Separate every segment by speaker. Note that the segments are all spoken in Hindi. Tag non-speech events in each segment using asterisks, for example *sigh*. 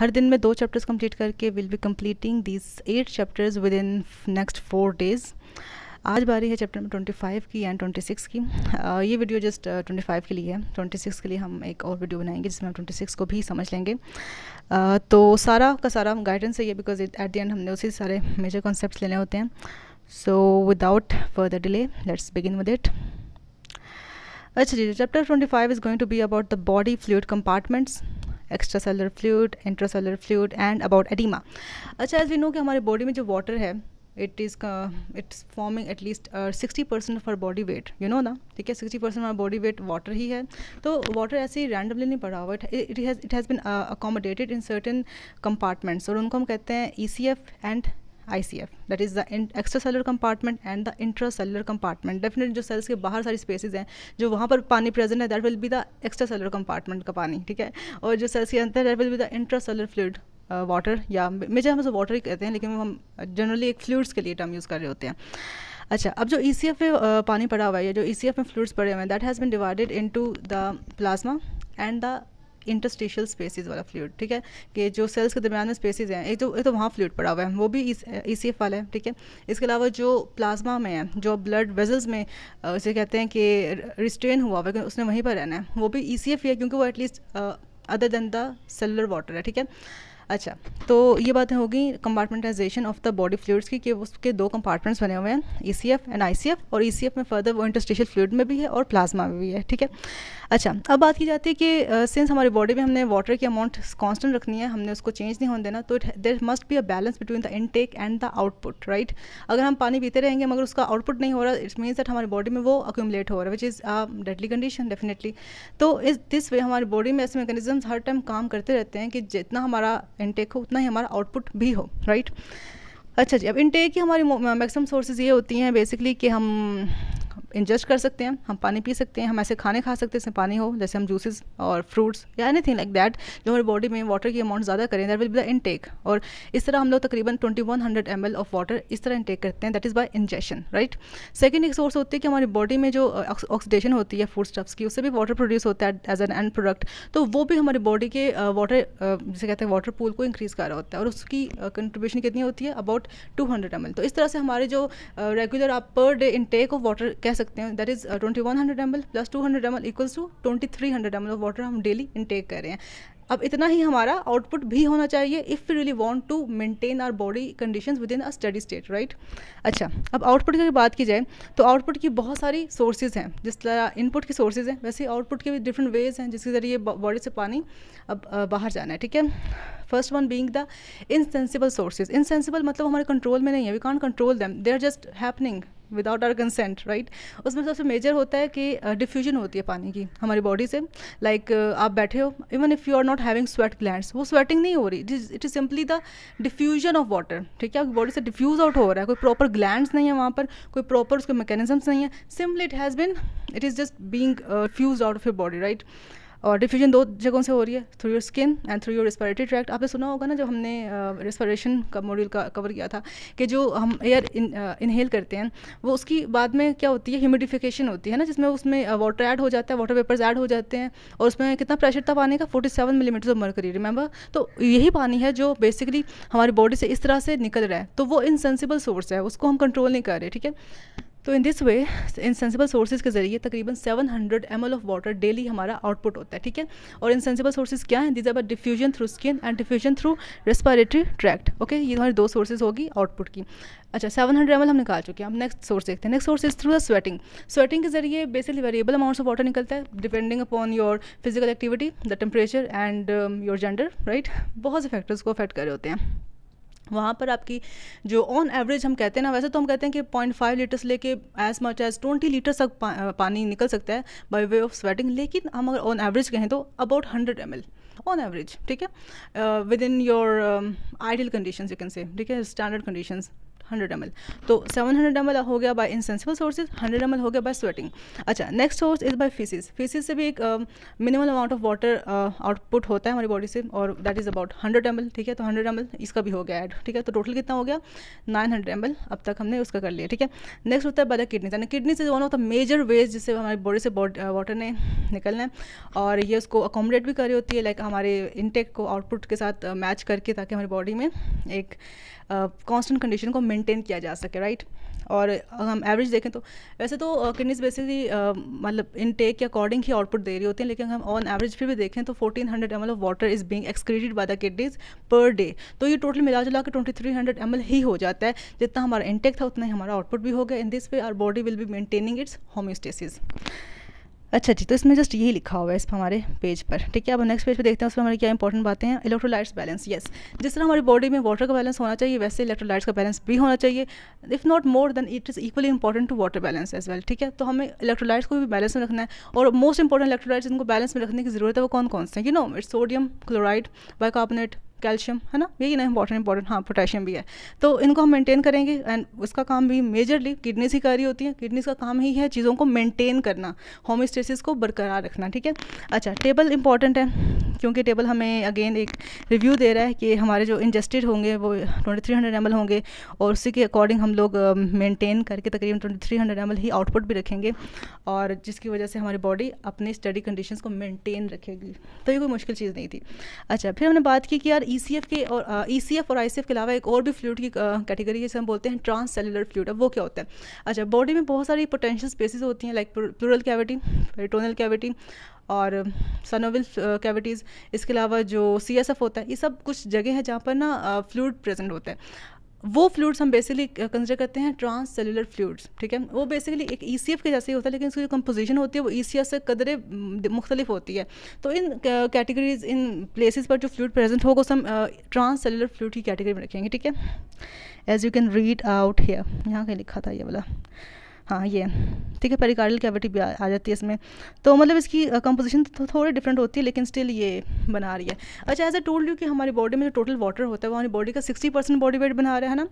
Speaker 1: हर दिन में दो चैप्टर्स कंप्लीट करके will be completing this eight chapters within next four days आज बारी है चैप्टर नंबर 25 की एंड 26 की uh, ये वीडियो जस्ट 25 के लिए है 26 के लिए हम एक और वीडियो बनाएंगे जिसमें हम 26 को भी समझ लेंगे uh, तो सारा का सारा गाइडेंस है ये बिकॉज एट द एंड हमने उसी सारे मेजर कॉन्सेप्ट लेने होते हैं so without further delay let's begin with it अच्छा जी chapter 25 is going to be about the body fluid compartments extra fluid intracellular fluid and about edema अच्छा एज वी नो कि हमारे बॉडी में जो वाटर है it is it's forming at least sixty percent of our body weight you know ना ठीक है सिक्सटी परसेंट हमारा बॉडी वेट वाटर ही है तो वाटर ऐसे ही रैंडमली नहीं पड़ा हुआ it has it has been accommodated in certain compartments और उनको हम कहते हैं E C F and ICF that is the extracellular compartment and the intracellular compartment definitely जो cells के बाहर सारी spaces हैं जो वहाँ पर पानी present है that will be the extracellular compartment का पानी ठीक है और जो cells के अंदर that will be the intracellular fluid water uh, या मेजर हम उसे वाटर ही कहते हैं लेकिन हम जनरली एक फ्लूड्स के लिए टर्म यूज़ कर रहे होते हैं अच्छा अब जो ई सी एफ में पानी पड़ा हुआ है या जो ई सी एफ में फ्लूड्स पड़े हुए हैं that has been divided into the plasma and the interstitial spaces वाला फ्लूड ठीक है कि जो सेल्स के दरमियान में स्पेसिस हैं एक तो एक तो वहाँ फ्लूड पड़ा हुआ है वो भी ई सी एफ वाला है ठीक है इसके अलावा जो प्लाज्मा में है जो ब्लड वेजल्स में उसे कहते हैं कि रिस्ट्रेन हुआ हुआ है उसने वहीं पर रहना है वो भी ई सी एफ ही है क्योंकि वो at least other than the cellular water है ठीक है अच्छा तो ये बातें हो गई compartmentalization of the body fluids की कि उसके दो कंपार्टमेंट्स बने हुए हैं ई एंड आई और ई e में फर्दर वो इंटरस्टिशियल फ्लूड में भी है और प्लाज्मा में भी है ठीक है अच्छा अब बात की जाती है कि सिंस uh, हमारी बॉडी में हमने वाटर की अमाउंट कॉन्स्टेंट रखनी है हमने उसको चेंज नहीं होने देना तो it there must be a balance between the intake and the output right अगर हम पानी पीते रहेंगे मगर उसका आउटपुट नहीं हो रहा इट्स मीन्स दैट हमारी बॉडी में वो अक्यूमलेट हो रहा है which is a deadly condition definitely तो इस दिस वे हमारी बॉडी में ऐसे मैकेनिज्म हर टाइम काम करते रहते हैं कि जितना हमारा इनटेक हो उतना ही हमारा आउटपुट भी हो राइट right? अच्छा जी अब इनटेक की हमारी मैक्सिमम सोर्सेज ये होती हैं बेसिकली कि हम इंजेस्ट कर सकते हैं हम पानी पी सकते हैं हम ऐसे खाने खा सकते हैं इसमें पानी हो जैसे हम जूसेस और फ्रूट्स या एनी थिंग लाइक दैट जो हमारी बॉडी में वाटर की अमाउंट ज़्यादा करें that will be the intake और इस तरह हम लोग तकरीबन twenty one hundred M L of water इस तरह इनटेक करते हैं that is by ingestion right second एक सोर्स होती है कि हमारी बॉडी में जो ऑक्सीडेशन होती है फूड स्टफ्स की उससे भी वाटर प्रोड्यूस होता है एज एन एंड प्रोडक्ट तो वो भी हमारी बॉडी के वाटर जिसे कहते हैं वाटर पूल को इंक्रीज़ कर रहा होता है और उसकी कंट्रीब्यूशन कितनी होती है about two hundred M L तो इस तरह से हमारे जो रेगुलर आप per day intake of water कह सकते हैं that is twenty one hundred M L plus two hundred M L equals to twenty three hundred M L of water हम डेली इनटेक कर रहे हैं अब इतना ही हमारा आउटपुट भी होना चाहिए if you really want to maintain our body conditions within a steady state right अच्छा अब आउटपुट की बात की जाए तो आउटपुट की बहुत सारी सोर्सेज हैं जिस तरह इनपुट की सोर्सेज हैं वैसे आउटपुट के भी डिफरेंट वेज हैं जिसके ज़रिए बॉडी से पानी अब बाहर जाना है ठीक है first one being the insensible sources insensible मतलब हमारे कंट्रोल में नहीं है we cont control them they are just happening without our consent right उसमें सबसे मेजर होता है कि डिफ्यूजन uh, होती है पानी की हमारी बॉडी से लाइक like, uh, आप बैठे हो even if you are not having sweat gland वो स्वेटिंग नहीं हो रही it is simply the diffusion of water ठीक है आपकी बॉडी से डिफ्यूज आउट हो रहा है कोई प्रॉपर ग्लैंड नहीं है वहाँ पर कोई प्रॉपर उसके मैकेनिजम्स नहीं है simply it has been it is just being fuse out of your body right और डिफ्यूजन दो जगहों से हो रही है through your skin and through your respiratory tract आपने सुना होगा ना जब हमने रेस्पिरेशन uh, का मॉड्यूल का कवर किया था कि जो हम एयर इनहेल uh, करते हैं वो उसकी बाद में क्या होती है ह्यूमिडिफिकेशन होती है ना जिसमें उसमें वाटर ऐड हो जाता है वाटर वेपर्स ऐड हो जाते हैं और उसमें कितना प्रेशर था पानी का forty seven millimetre of mercury remember तो यही पानी है जो बेसिकली हमारी बॉडी से इस तरह से निकल रहा है तो वो इनसेंसिबल सोर्स है उसको हम कंट्रोल नहीं कर रहे ठीक है तो in this way insensible sources के जरिए तकरीबन 700 hundred M of water daily हमारा आउटपुट होता है ठीक है और इन सेंसिबल सोर्सेज क्या हैं दिज अबर diffusion through skin and diffusion through respiratory tract okay ये हमारी दो सोर्सेज होगी आउटपुट की अच्छा सेवन हंड्रेड एम हम निकाल चुके हैं हम नेक्स्ट सोर्स देखते हैं next source is through the sweating sweating के जरिए basically variable amounts of water निकलता है depending upon your physical activity the temperature and your gender right बहुत से फैक्टर्स को अफेक्ट कर रहे होते हैं वहाँ पर आपकी जो ऑन एवरेज हम कहते हैं ना वैसे तो हम कहते हैं कि पॉइंट फाइव लीटर्स लेके as much as twenty litres तक पा, पानी निकल सकता है बाय वे ऑफ स्वेटिंग लेकिन हम अगर ऑन एवरेज कहें तो about hundred M on average ठीक है within your ideal condition you can say ठीक है स्टैंडर्ड कंडीशंस हंड्रेड एम तो सेवन हंड्रेड एम हो गया by sensible sources hundred M हो गया बाय स्वेटिंग अच्छा next source is by feces feces से भी एक minimum amount of water output होता है हमारी बॉडी से और that is about hundred M ठीक है तो हंड्रेड एम इसका भी हो गया ऐड ठीक है तो टोटल कितना हो गया नाइन हंड्रेड एम अब तक हमने उसका कर लिया ठीक है नेक्स्ट होता है बाय द किडनी यानी किडनी से one of the major ways जिससे हमारी बॉडी से वाटर ने निकलना है और ये उसको अकोमोडेट भी करी होती है लाइक हमारे इनटेक को आउटपुट के साथ मैच करके ताकि हमारी बॉडी में एक कांस्टेंट कंडीशन को मेंटेन किया जा सके राइट और अगर हम एवरेज देखें तो वैसे तो किडनीज बेसिकली मतलब इनटेक के अकॉर्डिंग ही आउटपुट दे रही होती है लेकिन हम ऑन एवरेज फिर भी देखें तो 1400 hundred M L of water is being excreted by the kidneys per day तो ये टोटल मिला जुला के twenty three hundred M L ही हो जाता है जितना हमारा इनटेक था उतना ही हमारा आउटपुट भी हो गया in this way our body will be maintaining its homeostasis अच्छा जी तो इसमें जस्ट यही लिखा हुआ है इस पर हमारे पेज पर ठीक है अब नेक्स्ट पेज पे देखते हैं उसमें हमारी क्या इंपॉर्टेंट बातें हैं इलेक्ट्रोलाइट्स बैलेंस यस जिस तरह हमारी बॉडी में वाटर का बैलेंस होना चाहिए वैसे इलेक्ट्रोलाइट्स का बैलेंस भी होना चाहिए if not more than it is equally important to water balance as well ठीक है तो हमें इलेक्ट्रोलाइट्स को भी बैलेंस में रखना है और मोस्ट इंपॉर्टेंट इलेक्ट्रोलाइट्स इनको बैलेंस में रखने की जरूरत है वो कौन कौन से you know it's sodium chloride bicarbonate calcium है ना यही ना इंपॉर्टेंट इंपॉर्टेंट हाँ पोटेशियम भी है तो इनको हम मेंटेन करेंगे एंड उसका काम भी मेजरली किडनीज ही कर रही होती है किडनीज का काम ही है चीज़ों को मेंटेन करना होमोस्टेसिस को बरकरार रखना ठीक है अच्छा टेबल इंपॉर्टेंट है क्योंकि टेबल हमें अगेन एक रिव्यू दे रहा है कि हमारे जो इंजेस्टेड होंगे वो ट्वेंटी थ्री हंड्रेड एम होंगे और उसी के अकॉर्डिंग हम लोग मेंटेन करके तकरीबन ट्वेंटी थ्री हंड्रेड एम ही आउटपुट भी रखेंगे और जिसकी वजह से हमारी बॉडी अपनी स्टडी कंडीशन को मेनटेन रखेगी तो ये कोई मुश्किल चीज़ नहीं थी अच्छा फिर हमने बात की कि यार ई e के और ई uh, e और आई के अलावा एक और भी फ्लूड की कैटेगरी uh, जिसे हम बोलते हैं ट्रांस सेलुलर फ्लूड अब वो क्या होता है अच्छा बॉडी में बहुत सारी पोटेंशियल स्पेसिस होती हैं like pleural cavity peritoneal cavity और सनोविल कैविटीज़ इसके अलावा जो सी होता है ये सब कुछ जगह है जहाँ पर ना फ्लूड प्रेजेंट होता है वो फ्लूड्स हम बेसिकली कंसिडर uh, करते हैं ट्रांस सेलुलर फ्लूड्स ठीक है वो बेसिकली एक ई सी एफ के जैसे ही होता है लेकिन उसकी जो कंपोजिशन होती है वो ई सी एफ से कदरे मुख्तलिफ होती है तो in categories uh, in places पर जो फ्लूड प्रेजेंट होगा उसे हम ट्रांस सेलुलर फ्लूड की कैटेगरी में रखेंगे ठीक है as you can read out here यहाँ के लिखा था ये वाला हाँ ये ठीक है पेरिकार्डियल कैविटी भी आ, जाती है इसमें तो मतलब इसकी कंपोजिशन तो थोड़ी डिफरेंट होती है लेकिन स्टिल ये बना रही है अच्छा एज ए टोल्ड यू कि हमारी बॉडी में जो टोटल वाटर होता है वो हमारी बॉडी का सिक्सटी परसेंट बॉडी वेट बना रहा है ना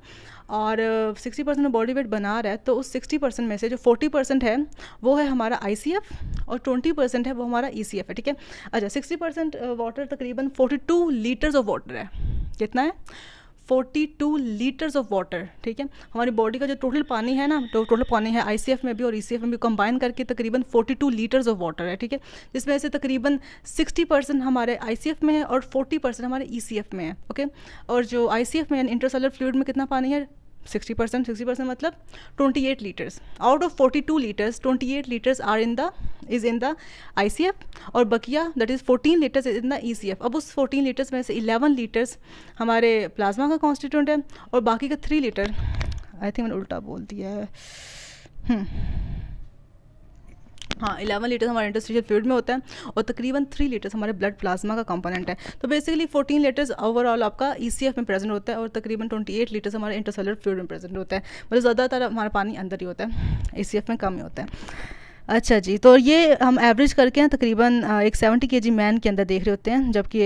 Speaker 1: और सिक्सटी परसेंट बॉडी वेट बना रहा है तो उस सिक्सटी परसेंट में से जो फोर्टी परसेंट है वो है हमारा आई सी एफ और ट्वेंटी परसेंट है वो हमारा ई सी एफ है ठीक है अच्छा सिक्सटी परसेंट वाटर तकरीबन forty two litres of water है कितना है 42 लीटर्स ऑफ वाटर ठीक है हमारी बॉडी का जो टोटल पानी है ना तो टोटल पानी है आई में भी और ई e में भी कंबाइन करके तकरीबन 42 लीटर्स ऑफ वाटर है ठीक है जिसमें से तकरीबन 60 परसेंट हमारे आई में है और 40 परसेंट हमारे ई e में है ओके और जो आई सी एफ में इंटरसेलर फ्लूड में कितना पानी है सिक्सटी परसेंट सिक्सटी परसेंट मतलब twenty eight litres out of forty two litres twenty eight litres are in the is in the I C F और बकिया that is fourteen litres is in the E C F अब उस फोर्टीन लीटर्स में से इलेवन लीटर्स हमारे प्लाज्मा का कॉन्स्टिट्यूंट है और बाकी का थ्री लीटर आई थिंक मैंने उल्टा बोल दिया है hmm. हाँ इलेवन लीटर्स हमारे इंटरस्टिशियल फ्लूड में तो e होता है और तकरीबन थ्री लीटर्स हमारे ब्लड प्लाज्मा का कंपोनेंट है तो बेसिकली फोर्टीन लीटर्स ओवरऑल आपका ई में प्रेजेंट होता है और तकरीबन ट्वेंटी एट लीटर्स हमारे इंटरसेलर फ्लूड में प्रेजेंट होता है मतलब ज़्यादातर हमारा पानी अंदर ही होता है ई e में कम ही होता है अच्छा जी तो ये हम एवरेज करके हैं तकरीबन एक सेवेंटी के जी मैन के अंदर देख रहे होते हैं जबकि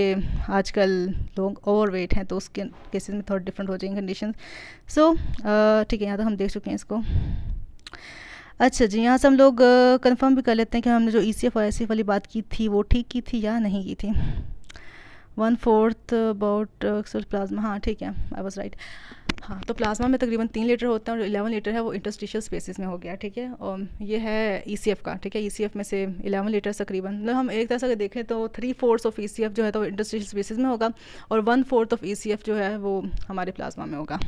Speaker 1: आजकल लोग ओवर वेट हैं तो उसके केसेस में थोड़ा डिफरेंट हो जाएंगे कंडीशन सो so, ठीक है यहाँ तो हम देख चुके हैं इसको अच्छा जी यहाँ से हम लोग कंफर्म भी कर लेते हैं कि हमने जो ई सी एफ और आई वाली बात की थी वो ठीक की थी या नहीं की थी वन फोर्थ अबाउट प्लाज्मा हाँ ठीक है आई वॉज राइट हाँ तो प्लाज्मा में तकरीबन तीन लीटर होता है और इलेवन लीटर है वो इंटरस्टिशियल स्पेसिस में हो गया ठीक है और ये है ई e का ठीक है ई e में से इलेवन लीटर तकरीबन मतलब हम एक तरह से देखें तो थ्री फोर्थ ऑफ ई जो है तो इंटरस्टिशियल स्पेसिस में होगा और वन फोर्थ ऑफ ई जो है वो हमारे प्लाज्मा में होगा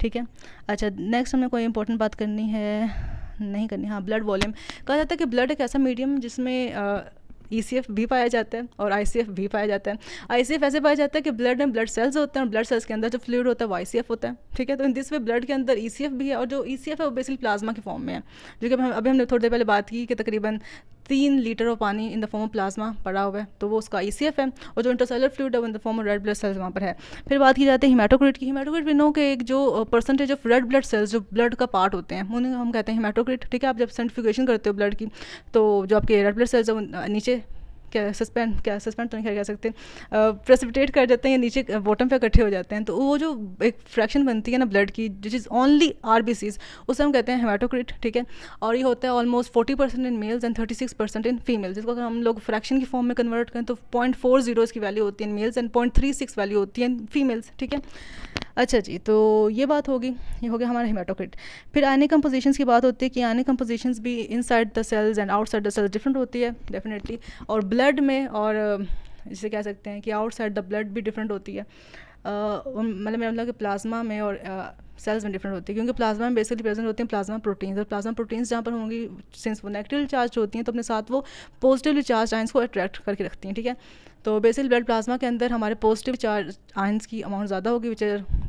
Speaker 1: ठीक है अच्छा नेक्स्ट हमें कोई इंपॉर्टेंट बात करनी है नहीं करनी हाँ ब्लड वॉल्यूम कहा जाता है कि ब्लड एक ऐसा मीडियम जिसमें ई सी एफ भी पाया जाता है और आई सी एफ भी पाया जाता है आई सी एफ ऐसे पाया जाता है कि ब्लड में ब्लड सेल्स होते हैं और ब्लड सेल्स के अंदर जो फ्लूड होता है वो आई सी एफ होता है ठीक है तो इन दिस वे ब्लड के अंदर ई सी एफ भी है और जो ई सी एफ है वो बेसिकली प्लाज्मा के फॉर्म में है जो कि अभी हमने थोड़ी देर पहले बात की कि तकरीबन तीन लीटर ऑफ पानी in the form of plasma पड़ा हुआ है तो वो उसका ई e है और जो इंटरसेलर फ्लूड है in the form of red blood cells वहाँ पर है फिर बात की जाती है हिमाटोक्रिट की हिमाटोक्रिट भी नो के एक जो percentage of red blood cells जो ब्लड का पार्ट होते हैं उन्हें हम कहते हैं हिमाटोक्रिट ठीक है आप जब सेंट्रिफिकेशन करते हो ब्लड की तो जो आपके रेड ब्लड सेल्स नीचे क्या सस्पेंड क्या सस्पेंड तो नहीं कह सकते प्रेसिपिटेट कर जाते हैं या नीचे बॉटम पे इकट्ठे हो जाते हैं तो वो जो एक फ्रैक्शन बनती है ना ब्लड की जिस is only R B Cs उसे हम कहते हैं हेमाटोक्रिट ठीक है और ये होता है almost forty percent in males and thirty six percent in females जिसको अगर हम लोग फ्रैक्शन की फॉर्म में कन्वर्ट करें तो पॉइंट फोर जीरो इसकी वैल्यू होती है in males and point three six value होती है इन फीमेल्स ठीक है अच्छा जी तो ये बात होगी ये हो गया हमारा हेमाटोक्रिट फिर आने कम्पोजिशन की बात होती है कि आने कम्पोजिशन भी side the cells and outside the cells different होती है डेफिनेटली और ब्लड में और जिसे कह सकते हैं कि आउटसाइड द ब्लड भी डिफरेंट होती है मतलब मेरा मतलब कि प्लाज्मा में और सेल्स में डिफरेंट होती है क्योंकि प्लाज्मा में बेसिकली प्रेजेंट होते हैं प्लाज्मा प्रोटीन्स और प्लाज्मा प्रोटीन्स जहाँ पर होंगी सिंस वो नेगेटिव चार्ज होती हैं तो अपने साथ वो पॉजिटिवली चार्ज आइंस को अट्रैक्ट करके रखती हैं ठीक है तो बेसिकली ब्लड प्लाज्मा के अंदर हमारे पॉजिटिव चार्ज आइंस की अमाउंट ज़्यादा होगी विच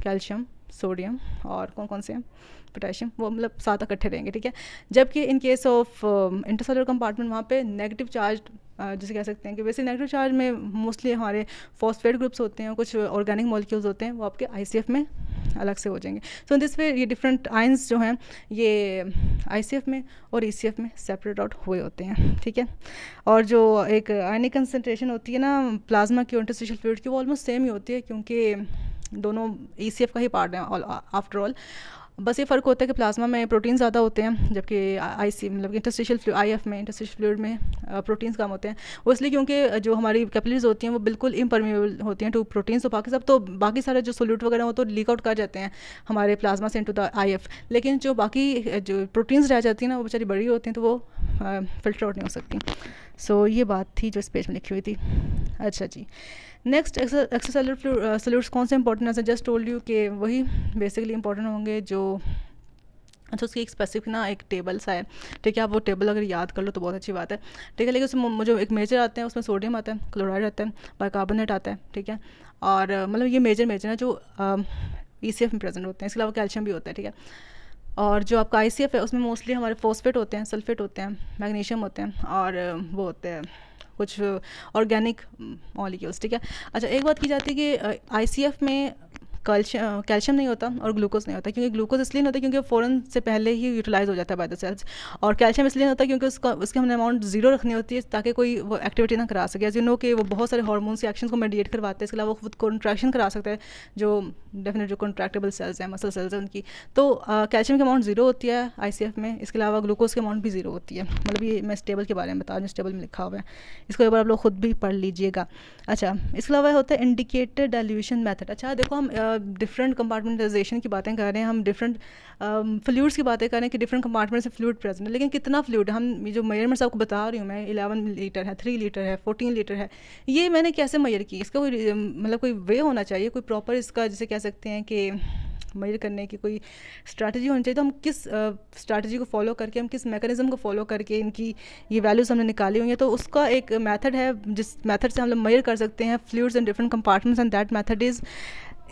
Speaker 1: कैल्शियम सोडियम और कौन कौन से हैं पोटेशियम वो मतलब साथ इकट्ठे रहेंगे ठीक है जबकि in case of intracellular compartment वहाँ पे नेगेटिव चार्ज uh, जिसे कह सकते हैं कि वैसे नेगेटिव चार्ज में मोस्टली हमारे फॉस्फेट ग्रुप्स होते हैं कुछ ऑर्गेनिक मॉलिक्यूल्स होते हैं वो आपके आई में अलग से हो जाएंगे सो दिस वे ये डिफरेंट आइंस जो हैं ये आई में और ई e में सेपरेट आउट हुए होते हैं ठीक है और जो एक आयनिक कंसनट्रेशन होती है ना प्लाज्मा की इंटरसोशल फ्लूड की वो ऑलमोस्ट सेम ही होती है क्योंकि दोनों ई e का ही पार्ट है आफ्टर ऑल बस ये फ़र्क होता है कि प्लाज्मा में प्रोटीन ज़्यादा होते हैं जबकि आई सी मतलब फ्लू आई एफ में इंटरस्टिशियल फ्लूड में प्रोटीन्स कम होते हैं वो इसलिए क्योंकि जो हमारी कैपिलरीज होती हैं वो बिल्कुल इम्परमेबल होती हैं टू तो प्रोटीन्स तो बाकी सब तो बाकी सारे जो सोल्यूट वगैरह वो तो लीक आउट कर जाते हैं हमारे प्लाज्मा से इंटू द आई एफ लेकिन जो बाकी जो प्रोटीन्स रह जाती हैं ना वो बेचारी बड़ी होती हैं तो वो फिल्टर आउट नहीं हो सकती सो so, ये बात थी जो इस पेज में लिखी हुई थी अच्छा जी नेक्स्ट एक्स्ट्रा सेलुलर कौन से इंपॉर्टेंट हैं जस्ट टोल्ड यू के वही बेसिकली इंपॉर्टेंट होंगे जो अच्छा उसकी एक स्पेसिफिक ना एक टेबल सा है ठीक है आप वो टेबल अगर याद कर लो तो बहुत अच्छी बात है ठीक है लेकिन उसमें मुझे एक मेजर आते हैं उसमें सोडियम आता है क्लोराइड आता है बाइकार्बोनेट आता है ठीक है और uh, मतलब ये मेजर मेजर है जो ई सी एफ में प्रेजेंट होते हैं इसके अलावा कैल्शियम भी होता है ठीक है और जो आपका आई सी एफ है उसमें मोस्टली हमारे फॉस्फेट होते हैं सल्फेट होते हैं मैग्नीशियम होते हैं और uh, वो होते हैं कुछ ऑर्गेनिक uh, मॉलिक्यूल्स mm, ठीक है अच्छा एक बात की जाती है कि आई uh, में कैल्शियम कैल्शियम नहीं होता और ग्लूकोज नहीं होता क्योंकि ग्लूकोज इसलिए नहीं होता क्योंकि फ़ौरन से पहले ही यूटिलाइज हो जाता है बाय द सेल्स और कैल्शियम इसलिए नहीं होता क्योंकि उसका उसके हमने अमाउंट जीरो रखनी होती है ताकि कोई वो एक्टिविटी ना करा सके एज यू नो कि वो बहुत सारे हार्मोन्स के एक्शन को मेडिएट करवाते हैं इसके अलावा खुद कॉन्ट्रैक्शन करा सकते हैं जो डेफिनेट जो कॉन्ट्रैक्टेबल सेल्स हैं मसल सेल्स हैं उनकी तो कैल्शियम की अमाउंट जीरो होती है आई में इसके अलावा ग्लूकोज की अमाउंट भी जीरो होती है मतलब ये मैं स्टेबल के बारे में बता रही हूँ स्टेबल में लिखा हुआ है इसको एक बार आप लोग खुद भी पढ़ लीजिएगा अच्छा इसके अलावा होता है इंडिकेटेड डायल्यूशन मैथड अच्छा देखो हम डिफरेंट कंपार्टमेंटाइजेशन की बातें कर रहे हैं हम डिफरेंट फ्लूड्स um, की बातें कर रहे हैं कि डिफरेंट कंपार्टमेंट से फ्लूड प्रेजेंट है लेकिन कितना फ्लूड हम जो मेजरमेंट्स आपको बता रही हूँ मैं इलेवन लीटर है थ्री लीटर है फोर्टीन लीटर है ये मैंने कैसे मैयर की इसका कोई मतलब कोई वे होना चाहिए कोई प्रॉपर इसका जिसे कह सकते हैं कि मेजर करने की कोई स्ट्रैटेजी होनी चाहिए तो हम किस स्ट्रैटेजी uh, को फॉलो करके हम किस मैकेनिज्म को फॉलो करके इनकी ये वैल्यूज़ हमने निकाली हुई हैं तो उसका एक मेथड है जिस मेथड से हम लोग मेजर कर सकते हैं fluids and different compartments and that method is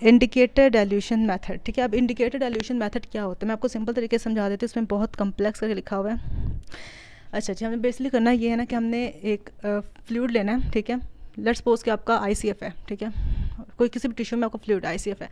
Speaker 1: indicator dilution method ठीक है अब इंडिकेटर डाइल्यूशन मेथड क्या होता है मैं आपको सिंपल तरीके से समझा देती हूँ इसमें बहुत कम्प्लेक्स करके लिखा हुआ है अच्छा जी हमें बेसिकली करना ये है ना कि हमने एक फ्लूड लेना है ठीक है लेट्स सपोज कि आपका आई है ठीक है कोई किसी भी टिश्यू में आपका फ्लूड आई है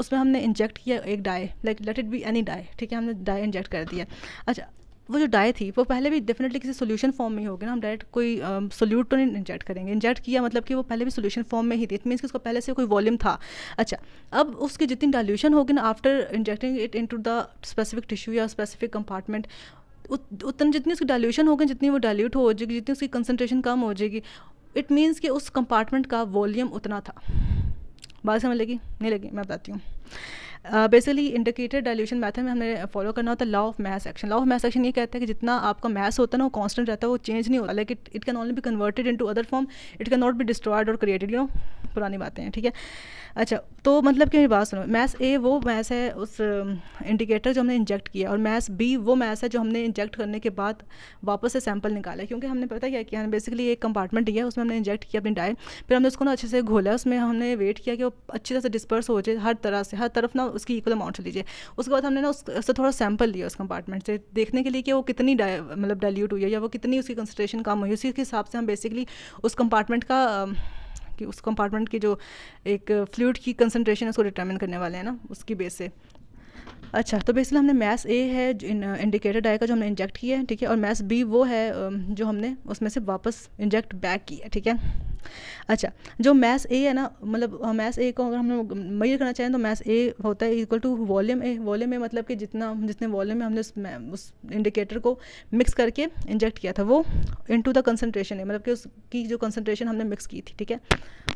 Speaker 1: उसमें हमने इंजेक्ट किया एक dye like let it be any dye ठीक है हमने डाई इंजेक्ट कर दिया अच्छा वो जो डाई थी वो पहले भी डेफिनेटली किसी सोल्यूशन फॉर्म में होगी ना हम डायरेक्ट कोई सोल्यूट uh, तो नहीं इंजेक्ट करेंगे इंजेक्ट किया मतलब कि वो पहले भी सोल्यूशन फॉर्म में ही थी इट मीन्स कि उसका पहले से कोई वॉल्यूम था अच्छा अब उसकी जितनी डायल्यूशन होगी ना after injecting it into the specific tissue या स्पेसिफिक कंपार्टमेंट उतनी जितनी उसकी डायल्यूशन होगी जितनी वो डायल्यूट हो जाएगी जितनी उसकी कंसनट्रेशन कम हो जाएगी इट मीन्स कि उस कंपार्टमेंट का वॉल्यूम उतना था बात समझ लगी नहीं लगी मैं बताती हूँ बेसिकली इंडिकेटेड डायल्यूशन मैथड में हमें फॉलो करना होता है law of mass action law of mass action ये कहता है कि जितना आपका मैथ होता है ना वो कॉन्स्टेंट रहता है वो चेंज नहीं होता like it it can only be converted into other form it can not be destroyed और क्रिएटेड यू नो पुरानी बातें हैं ठीक है अच्छा तो मतलब कि मेरी बात सुनो मैथ्स ए वो मैथ्स है उस इंडिकेटर जो हमने इंजेक्ट किया और मैथ्स बी वो मैथ्स है जो हमने इंजेक्ट करने के बाद वापस से सैंपल निकाला क्योंकि हमने पता क्या किया बेसिकली एक कंपार्टमेंट दिया उसमें हमने इंजेक्ट किया अपनी डाइट फिर हमने उसको ना अच्छे से घोला उसमें हमने वेट किया कि वो अच्छी तरह से डिस्पर्स हो जाए हर तरह से हर तरफ ना उसकी इक्वल अमाउंट लीजिए उसके बाद हमने ना उससे थोड़ा सैंपल लिया उस कंपार्टमेंट से देखने के लिए कि वो कितनी मतलब डायल्यूट हुई है या वो कितनी उसकी कंसनट्रेशन कम हुई उसी के हिसाब से हम बेसिकली उस कंपार्टमेंट का कि उस कंपार्टमेंट की जो एक फ्लूड की कंसनट्रेशन है उसको डिटर्मिन करने वाले हैं ना उसकी बेस से अच्छा तो बेसिकली हमने मैथ्स ए है इंडिकेटर डाई uh, का जो हमने इंजेक्ट किया है ठीक है और मैथ्स बी वो है um, जो हमने उसमें से वापस इंजेक्ट बैक किया ठीक है अच्छा जो मैथ्स ए है ना मतलब मैथ्स uh, ए को अगर हम लोग मेजर um, करना चाहें तो मैथ्स ए होता है equal to volume A volume A मतलब कि जितना जितने वॉल्यूम में हमने उस उस इंडिकेटर को मिक्स करके इंजेक्ट किया था वो इनटू द कंसनट्रेशन है मतलब कि उसकी जो कंसनट्रेशन हमने मिक्स की थी ठीक है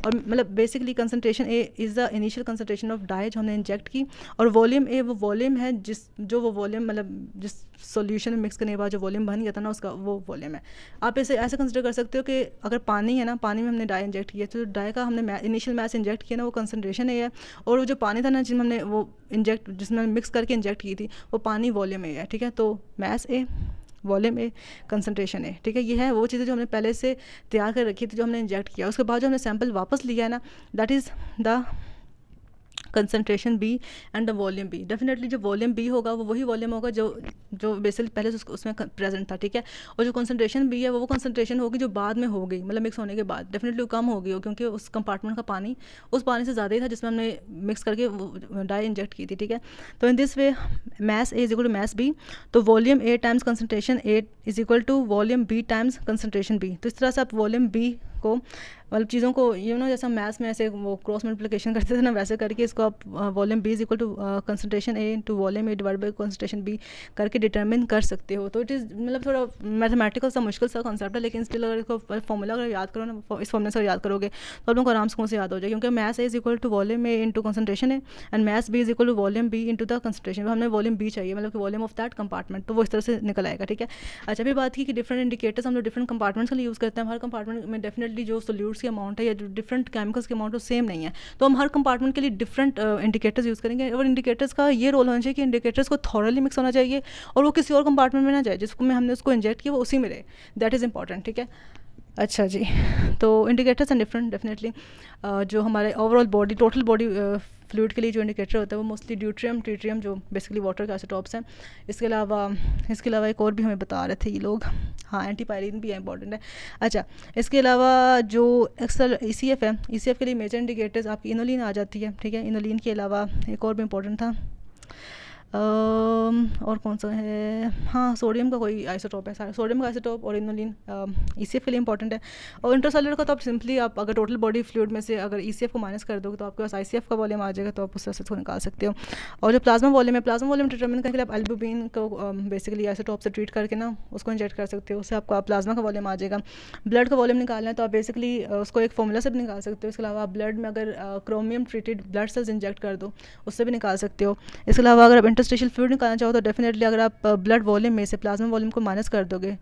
Speaker 1: और मतलब basically concentration A is the initial concentration of dye जो हमने इंजेक्ट की और वॉल्यूम ए वो वॉल्यूम वॉल्यूम है जिस जो वो वॉल्यूम मतलब जिस सॉल्यूशन में मिक्स करने के बाद जो वॉल्यूम बन गया था ना उसका वो वॉल्यूम है आप इसे ऐसे कंसिडर कर सकते हो कि अगर पानी है ना पानी में हमने डाई इंजेक्ट किया तो डाई का हमने इनिशियल मैस इंजेक्ट किया ना वो कंसनट्रेशन है और वो जो पानी था ना जिसमें हमने वो इंजेक्ट जिसमें मिक्स करके इंजेक्ट की थी वो पानी वॉल्यूम ए है ठीक है तो mass A volume A concentration है ठीक है ये है वो चीज़ें जो हमने पहले से तैयार कर रखी थी जो हमने इंजेक्ट किया उसके बाद जो हमने सैम्पल वापस लिया है ना that is the concentration B and the volume B definitely जो वॉल्यूम बी होगा वो वही वॉल्यूम होगा जो जो बेसिकली पहले उसमें प्रेजेंट था ठीक है और जो कंसनट्रेशन बी है वो कंसनट्रेशन होगी जो बाद में हो गई मतलब मिक्स होने के बाद डेफिनेटली कम होगी हो क्योंकि उस कंपार्टमेंट का पानी उस पानी से ज़्यादा ही था जिसमें हमने मिक्स करके डाई इंजेक्ट की थी ठीक है तो in this way mass A is equal to mass B तो volume A times concentration A is equal to volume B times concentration B तो इस तरह से आप वॉल्यूम बी को मतलब चीज़ों को यू नो जैसा मैथ्स में ऐसे वो क्रॉस मल्टीप्लिकेशन *laughs* करते थे ना वैसे करके इसको आप volume B is equal to concentration A to volume A divide by concentration B करके डिटर्मिन कर सकते हो तो इट इज़ मतलब थोड़ा मैथमेटिकल सा मुश्किल सा कॉन्सेप्ट है लेकिन स्टिल अगर इसको फॉर्मूला अगर याद करो ना इस फॉर्मूला से याद करोगे तो आप लोगों को आराम से कौन से याद हो जाए क्योंकि mass A is equal to volume A into concentration है and mass B is equal to volume B into the concentration हमें वॉल्यूम बी चाहिए मतलब कि वॉल्यूम ऑफ दैट कंपार्टमेंट तो वो इस तरह से निकल आएगा ठीक है अच्छा अभी बात की कि डिफरेंट इंडिकेटर्स हम लोग डिफरेंट कंपार्टमेंट्स के लिए यूज़ करते हैं हर कंपार्टमेंट में डेफिनेटली जो सोल्यूट्स की अमाउंट है या जो डिफरेंट केमिकल्स की अमाउंट है सेम नहीं है तो हम हर कंपार्टमेंट के लिए डिफरेंट इंडिकेटर्स यूज़ करेंगे और इंडिकेटर्स का ये रोल होना चाहिए कि इंडिकेटर्स को थॉरली मिक्स होना चाहिए और वो किसी और कंपार्टमेंट में ना जाए जिसको में हमने उसको इंजेक्ट किया वो उसी में रहे दैट इज़ इंपॉर्टेंट ठीक है अच्छा जी तो इंडिकेटर्स एंड डिफरेंट डेफिनेटली जो हमारे overall body total body fluid के लिए जो इंडिकेटर होता है वो मोस्टली ड्यूट्रियम ट्यूट्रियम जो बेसिकली वाटर का आइसोटॉप्स हैं इसके अलावा इसके अलावा एक और भी हमें बता रहे थे ये लोग हाँ एंटीपायरिन भी है इंपॉर्टेंट है अच्छा इसके अलावा जो एक्सल ई सी एफ है ई सी एफ के लिए मेजर इंडिकेटर्स आपकी इनोलिन आ जाती है ठीक है इनोलिन के अलावा एक और भी इंपॉर्टेंट था और कौन सा है हाँ सोडियम का कोई आइसोटॉप है सोडियम का आइसोटॉप और inulin E C e F के लिए इंपॉर्टेंट है और इंट्रासेलर का तो आप सिंपली आप अगर टोटल बॉडी फ्लूड में से अगर ई सी एफ को माइनस कर दोगे तो आपके पास आई सी एफ का वॉल्यूम आ जाएगा तो आप उस से उसको निकाल सकते हो और जो प्लाज्मा वॉल्यूम है प्लाज्मा वॉल्यूम डिटर्मिन करके आप एल्बुबिन को बेसिकली आइसोटॉप से ट्रीट करके ना उसको इंजेक्ट कर सकते हो उससे आपका प्लाज्मा का वॉल्यूम आ जाएगा ब्लड का वॉल्यूम निकालना है तो आप बेसिकली उसको एक फॉर्मूला से भी निकाल सकते हो इसके अलावा आप ब्लड में अगर chromium treated blood cells inject कर दो उससे भी निकाल सकते हो इसके अलावा अगर आप इंटर इंटरस्टेशल फ्लूड निकालना चाहो तो डेफिनेटली अगर आप ब्लड uh, वॉल्यूम में से प्लाज्मा वॉल्यूम को माइनस कर दोगे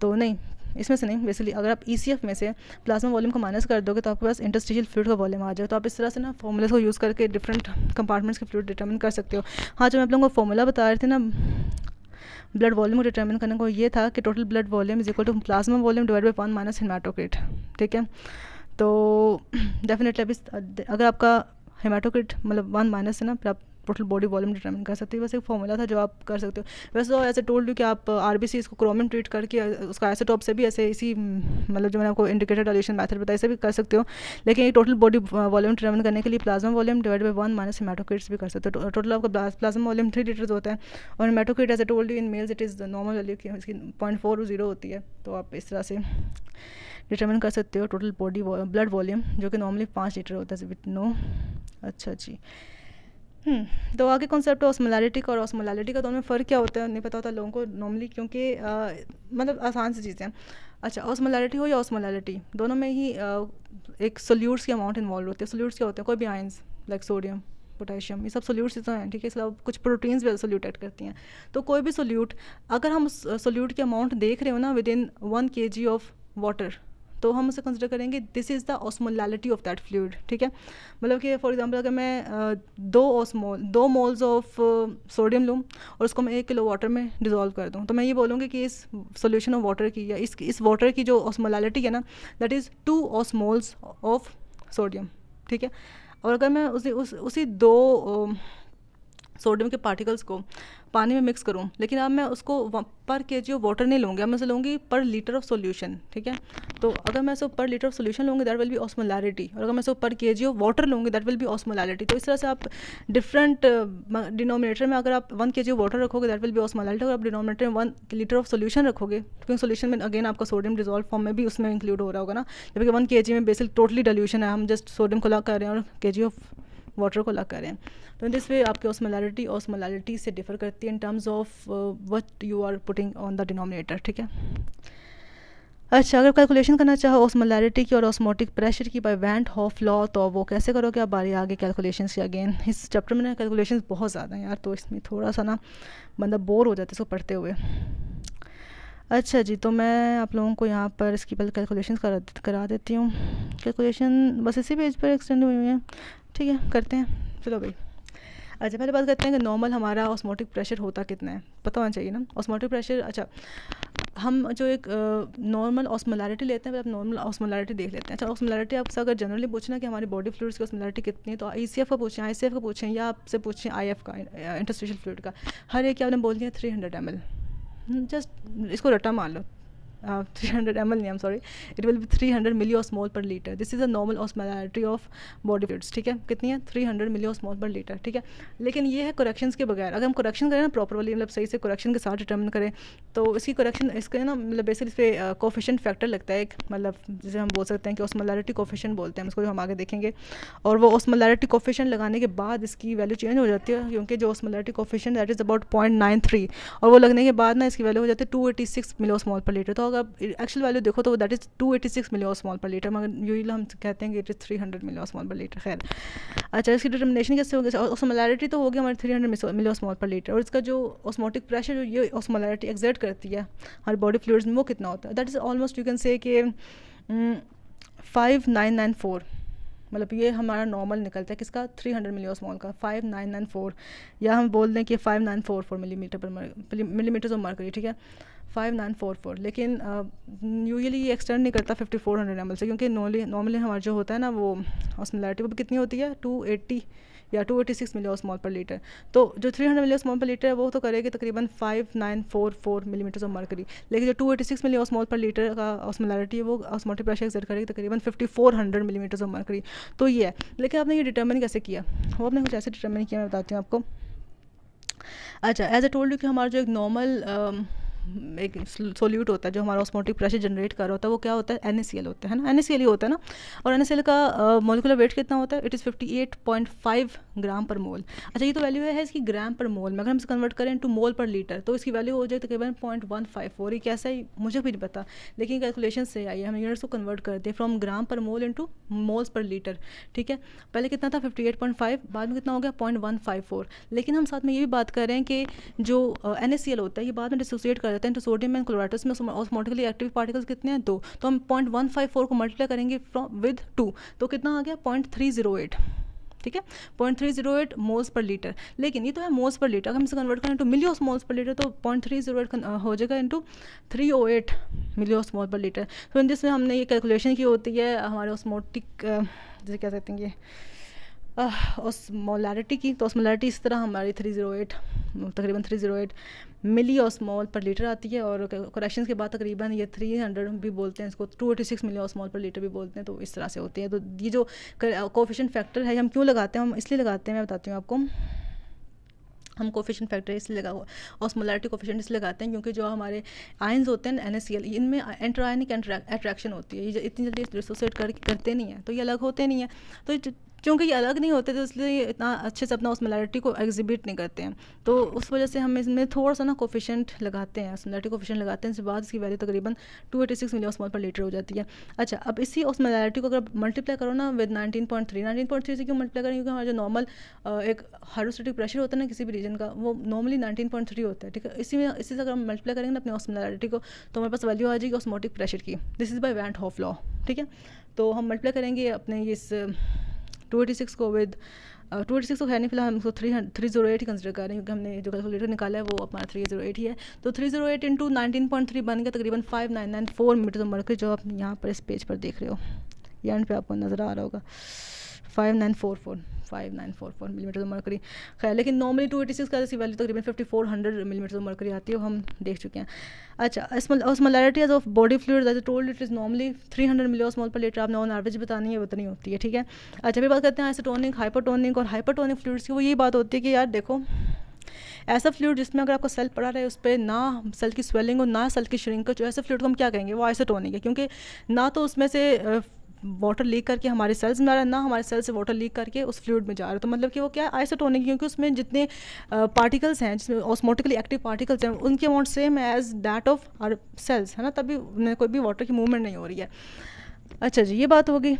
Speaker 1: तो नहीं इसमें से नहीं बेसिकली अगर आप ई e में से प्लाज्मा वॉल्यूम को माइनस कर दोगे तो आपके पास इंटरस्टेशल फ्लूड का वॉल्यूम आ जाए तो आप इस तरह से ना फॉर्मूलाज को यूज़ करके डिफरेंट कंपार्टमेंट्स के फ्लूड डिटर्मिन कर सकते हो हाँ जो मैं आप लोगों को फॉर्मूला बता रहे थे ना ब्लड वॉल्यूम को डिटर्मिन करने को ये था कि total blood volume is equal to plasma volume divide by one minus haematocrit ठीक है तो डेफिनेटली *clears throat* अभी अगर आपका हिमाटोक्रिट मतलब वन माइनस है ना आप टोटल बॉडी वॉल्यूम डिटरमिन कर सकते हैं बस एक फॉर्मूला था जो आप कर सकते हो वैसे तो ऐसे टोल्ड यू कि आप आर बी सी इसको क्रोमिन ट्रीट करके uh, उसका टॉप से भी ऐसे इसी मतलब जो मैंने आपको इंडिकेटर डायलेशन मैथड बताया इसे भी कर सकते हो लेकिन ये टोटल बॉडी वॉल्यूम डिटर्मिन करने के लिए plasma volume divide by one minus haematocrits भी कर सकते हो टोटल तो आपका प्लाज्मा वॉल्यूम थ्री लीटर्स होता है और haematocrit as A told in males it is normal value की इसकी पॉइंट फोर जीरो होती है तो आप इस तरह से डिटर्मिन कर सकते हो टोटल बॉडी ब्लड वॉल्यूम जो कि नॉर्मली पाँच लीटर होता है विथ नो अच्छा जी तो आगे कॉन्सेप्ट है का और ऑस्मोलैरिटी का दोनों में फ़र्क क्या होता है नहीं पता होता लोगों को नॉर्मली क्योंकि मतलब आसान सी चीज़ें अच्छा ऑस्मोलैरिटी हो या ऑस्मोलैरिटी दोनों में ही आ, एक सोल्यूट्स के अमाउंट इन्वॉल्व होते हैं सोल्यूट्स क्या होते हैं कोई भी आयंस लाइक सोडियम पोटेशियम ये सब सोल्यूट्स तो हैं ठीक है इसके अलावा कुछ प्रोटीन्स भी सोल्यूट ऐड करती हैं तो कोई भी सोल्यूट अगर हम सोल्यूट के अमाउंट देख रहे हो ना with in one K G of water तो हम उसे कंसिडर करेंगे this is the osmolality of that fluid ठीक है मतलब कि फॉर एग्ज़ाम्पल अगर मैं दो ऑसमोल दो मोल्स ऑफ सोडियम लूँ और उसको मैं एक किलो वाटर में डिजोल्व कर दूँ तो मैं ये बोलूँगी कि इस सोल्यूशन ऑफ वाटर की या इस इस वाटर की जो ऑस्मोलैलिटी है ना that is two osmoles of sodium ठीक है और अगर मैं उसी उस उसी दो सोडियम के पार्टिकल्स को पानी में मिक्स करूँ लेकिन अब मैं उसको पर के जी ऑफ वाटर नहीं लूँगी अब मैं उसे लूँगी पर लीटर ऑफ सोल्यूशन ठीक है तो अगर मैं सो पर लीटर ऑफ सोल्यूशन लूँगी दैट विल बी ऑस्मोलैरिटी और अगर मैं सो per K G of water लूँगी दैट विल बी ऑस्मोलैरिटी तो इस तरह से आप डिफरेंट डिनोमिनेटर में अगर आप one K G of water रखोगे दैट विल बी ऑस्मोलैरिटी अगर आप डिनोमिनेटर में वन लीटर ऑफ सोल्यूशन रखोगे क्योंकि तो सोल्यूशन में अगेन आपका सोडियम डिजॉल्व फॉर्म में भी उसमें इंक्लूड हो रहा होगा ना जबकि वन के जी में बेसिक टोटली डोल्यूशन है हम जस्ट सोडियम को ला कर रहे हैं और के जी ऑफ वाटर को ला कर रहे हैं तो इन दिस वे आपकी ऑस्मोलैरिटी ऑस्मोलैरिटी से डिफर करती है in terms of what you are putting on the denominator ठीक है अच्छा अगर कैलकुलेशन करना चाहो ऑस्मोलैरिटी की और ऑस्मोटिक प्रेशर की बाय वेंट हॉफ लॉ तो वो कैसे करोगे आप बारी आगे कैलकुलेशन की अगेन *laughs* इस चैप्टर में ना कैलकुलेशन बहुत ज़्यादा हैं यार तो इसमें थोड़ा सा ना बंदा बोर हो जाता है इसको पढ़ते हुए अच्छा जी तो मैं आप लोगों को यहाँ पर इसकी पहले कैलकुलेशन करा करा देती हूँ कैलकुलेशन बस इसी पेज पर एक्सटेंड हुई हुई है ठीक है करते हैं चलो भाई अच्छा पहले बात करते हैं कि नॉर्मल हमारा ऑस्मोटिक प्रेशर होता कितना है पता होना चाहिए ना ऑस्मोटिक प्रेशर अच्छा हम जो एक नॉर्मल ऑस्मोलैरिटी लेते हैं फिर आप नॉर्मल ऑस्मोलैरिटी देख लेते हैं अच्छा ऑस्मोलैरिटी आपसे अगर जनरली पूछना कि हमारी बॉडी फ्लूड्स की ऑस्मोलैरिटी कितनी है तो ई का पूछें आई का पूछें या आपसे पूछें आई का इंटरस्टिशल फ्लूड का हर एक आपने बोल दिया थ्री हंड्रेड एम जस्ट इसको रटा मान लो uh, 300 *laughs* ml I'm sorry it will be 300 osmole per litre this is a normal osmolarity of body fluids ठीक है कितनी है 300 स्मॉल पर लीटर ठीक है लेकिन ये है करेक्शंस के बगैर अगर हम करेक्शन करें ना प्रॉपरली मतलब सही से करेक्शन के साथ डिटर्मिन करें तो इसकी करेक्शन इसके ना मतलब बेसिक इस पर कोफिशेंट फैक्टर लगता है एक मतलब जिसे हम बोल सकते हैं कि ओस्मोलैरिटी कोफिशेंट बोलते हैं उसको जो हम आगे देखेंगे और वो ओस्मोलैरिटी कोफिशेंट लगाने के बाद इसकी वैल्यू चेंज हो जाती है क्योंकि जो osmolarity coefficient that is about point nine three और वो लगने के बाद ना इसकी वैल्यू हो जाती है two eighty six milliosmole per litre तो होगा एक्चुअल वैल्यू देखो तो that is two eighty six मिलियो स्मॉल पर लीटर मगर यूजली हम कहते हैं कि इट इज़ थ्री हंड्रेड मिलियो स्मॉल पर लीटर खैर अच्छा इसकी डिटर्मिनेशन कैसे होगी और ओसमोलैरिटी तो होगी हमारे थ्री हंड्रेड मिलियो स्मॉल पर लीटर और इसका जो ऑस्मोटिक प्रेशर जो ये ऑस्मोलैरिटी एक्जर्ट करती है हमारे बॉडी फ्लूड्स में वो कितना होता है that is almost you can say कि फाइव नाइन नाइन फोर मतलब ये हमारा नॉर्मल निकलता है किसका थ्री हंड्रेड मिलियो स्मॉल का फाइव नाइन नाइन फोर या हम बोल दें कि five nine four four millimetre per millimetres of mercury ठीक है फाइव नाइन फोर फोर लेकिन यूजली ये एक्सटेंड नहीं करता फिफ्टी फोर हंड्रेड एम से क्योंकि नॉर्मली हमारा जो होता है ना वो ऑस्मोलैरिटी वो कितनी होती है टू एट्टी या टू एटी सिक्स मिलियो स्मॉल पर लीटर तो जो थ्री हंड्रेड मिलियो स्मॉल पर लीटर है वो तो करेगी तकरीबन five nine four four millimetres of mercury लेकिन जो टू एटी सिक्स मिलियो स्मॉल पर लीटर का ऑस्मोलैरिटी है वो ऑस्मोटिक प्रेशर एक्सर्ट करेगी तकरीबन fifty four hundred millimetres of mercury तो ये है लेकिन आपने ये डिटर्मिन कैसे किया वो आपने कुछ ऐसे डिटर्मिन किया मैं बताती हूँ आपको अच्छा एज ए टोल्ड यू कि हमारा जो एक नॉर्मल एक सोल्यूट होता है जो हमारा ऑस्मोटिक प्रेशर जनरेट कर रहा होता है वो क्या होता है एन होता है ना एन ही होता है ना और एन का मोलिकुलर वेट कितना होता है it is five gram per मोल अच्छा ये तो वैल्यू है इसकी ग्राम पर मोल में अगर हम इसे कन्वर्ट करें टू मोल पर लीटर तो इसकी वैल्यू हो जाए तकरीबन पॉइंट वन फाइव फोर ये कैसा है मुझे भी नहीं पता लेकिन कैलकुलेशन से आई है हम यूनिट्स को कन्वर्ट करते हैं from gram per mole into moles per litre ठीक है पहले कितना था फिफ्टी एट पॉइंट फाइव बाद में कितना हो गया पॉइंट वन फाइव फोर लेकिन हम साथ में ये भी बात कर रहे हैं कि जो एन होता है ये बाद में डिसोसिएट कर कर देते हैं तो सोडियम एंड क्लोराइटस में ऑस्मोटिकली एक्टिव पार्टिकल्स कितने हैं दो तो हम पॉइंट वन फाइव फोर को मल्टीप्लाई करेंगे फ्रॉम विद टू तो कितना आ गया पॉइंट थ्री जीरो एट ठीक है point three zero eight moles per litre लेकिन ये तो है मोल्स पर लीटर अगर हम इसे कन्वर्ट करें to milliosmoles per litre तो पॉइंट थ्री जीरो एट हो जाएगा into three O eight milliosmole per litre तो इन जिसमें हमने ये कैलकुलेशन की होती है हमारे ऑस्मोटिक जैसे कह सकते हैं ये ऑस्मोलैरिटी की तो ऑस्मोलैरिटी इस तरह हमारी थ्री जीरो एट तकरीबन three zero eight milliosmole per litre आती है और करेक्शन के बाद तकरीबन ये थ्री हंड्रेड भी बोलते हैं इसको two eighty six milliosmole per litre भी बोलते हैं तो इस तरह से होती है तो ये जो कोफिशन फैक्टर है हम क्यों लगाते हैं हम इसलिए लगाते हैं मैं बताती हूँ आपको हम कोफिशन फैक्टर इसलिए लगा हुआ ऑस्मोलरिटी कोफिशन इसलिए लगाते हैं क्योंकि जो हमारे आयन्स होते हैं एन एस सी एल इनमें एंट्रायनिक एट्रैक्शन होती है ये इतनी जल्दी डिसोसिएट कर करते नहीं है तो ये अलग होते नहीं है तो क्योंकि ये अलग नहीं होते तो इसलिए इतना अच्छे से अपना उस मेलारिटी को एग्जिबिट नहीं करते हैं तो उस वजह से हम इसमें थोड़ा सा ना कोफिशेंट लगाते हैं मेलारिटी कोफिशेंट लगाते हैं इसके बाद इसकी वैल्यू तकरीबन two eighty six milliosmole per litre हो जाती है अच्छा अब इसी उस मिलारिटी को अगर मल्टीप्लाई करो ना with nineteen point three nineteen point three से क्यों मल्टीप्लाई करें क्योंकि हमारा जो नॉर्मल एक हाइड्रोस्टेटिक प्रेशर होता है ना किसी भी रीजन का वो नॉर्मली नाइनटीन पॉइंट थ्री होता है ठीक है इसी में इसी से अगर हम मल्टीप्लाई करेंगे ना उस मिलारिटी को तो हमारे पास वैल्यू आ जाएगी ऑस्मोटिक प्रेशर की this is by van't Hoff law ठीक है तो हम मल्टीप्लाई करेंगे अपने इस टू एटी सिक्स को विद टू एटी सिक्स तो खैर नहीं फिलहाल हम उसको थ्री थ्री जीरो एट ही कंसिडर कर रहे हैं क्योंकि हमने जो कैलकुलेटर निकाला है वो अपना थ्री जीरो एट ही है तो three zero eight into nineteen point three बन गया तकरीबन five nine nine four metre तो के जो आप यहाँ पर इस पेज पर देख रहे हो एंड पे आपको नज़र आ रहा होगा five nine four four five nine four four millimetre mercury खैर लेकिन नॉर्मली टू एटी सिक्स का ऐसी वैल्यू तकरीबन fifty four hundred millimetre mercury आती है हम देख चुके हैं अच्छा osmolarities of body fluid told it is normally three hundred milliosmole per litre आपने ऑन एवरेज बतानी है उतनी होती है ठीक है अच्छा फिर बात करते हैं आइसोटोनिक हाइपरटोनिक और हाइपरटोनिक फ्लूड्स की वो यही बात होती है कि यार देखो ऐसा फ्लूड जिसमें अगर आपका सेल पड़ा रहा है उस पर ना सेल की स्वेलिंग हो ना सेल की श्रिंक हो जो ऐसे फ्लूड को हम क्या कहेंगे वो आइसोटोनिक है क्योंकि ना तो उसमें से वाटर लीक करके हमारे सेल्स में ना हमारे सेल्स से वाटर लीक करके उस फ्लूड में जा रहा है तो मतलब कि वो क्या होने की क्योंकि उसमें जितने पार्टिकल्स हैं जिसमें ऑस्मोटिकली एक्टिव पार्टिकल्स हैं उनके अमाउंट सेम है as that of our cells है ना तभी कोई भी वाटर की मूवमेंट नहीं हो रही है अच्छा जी ये बात होगी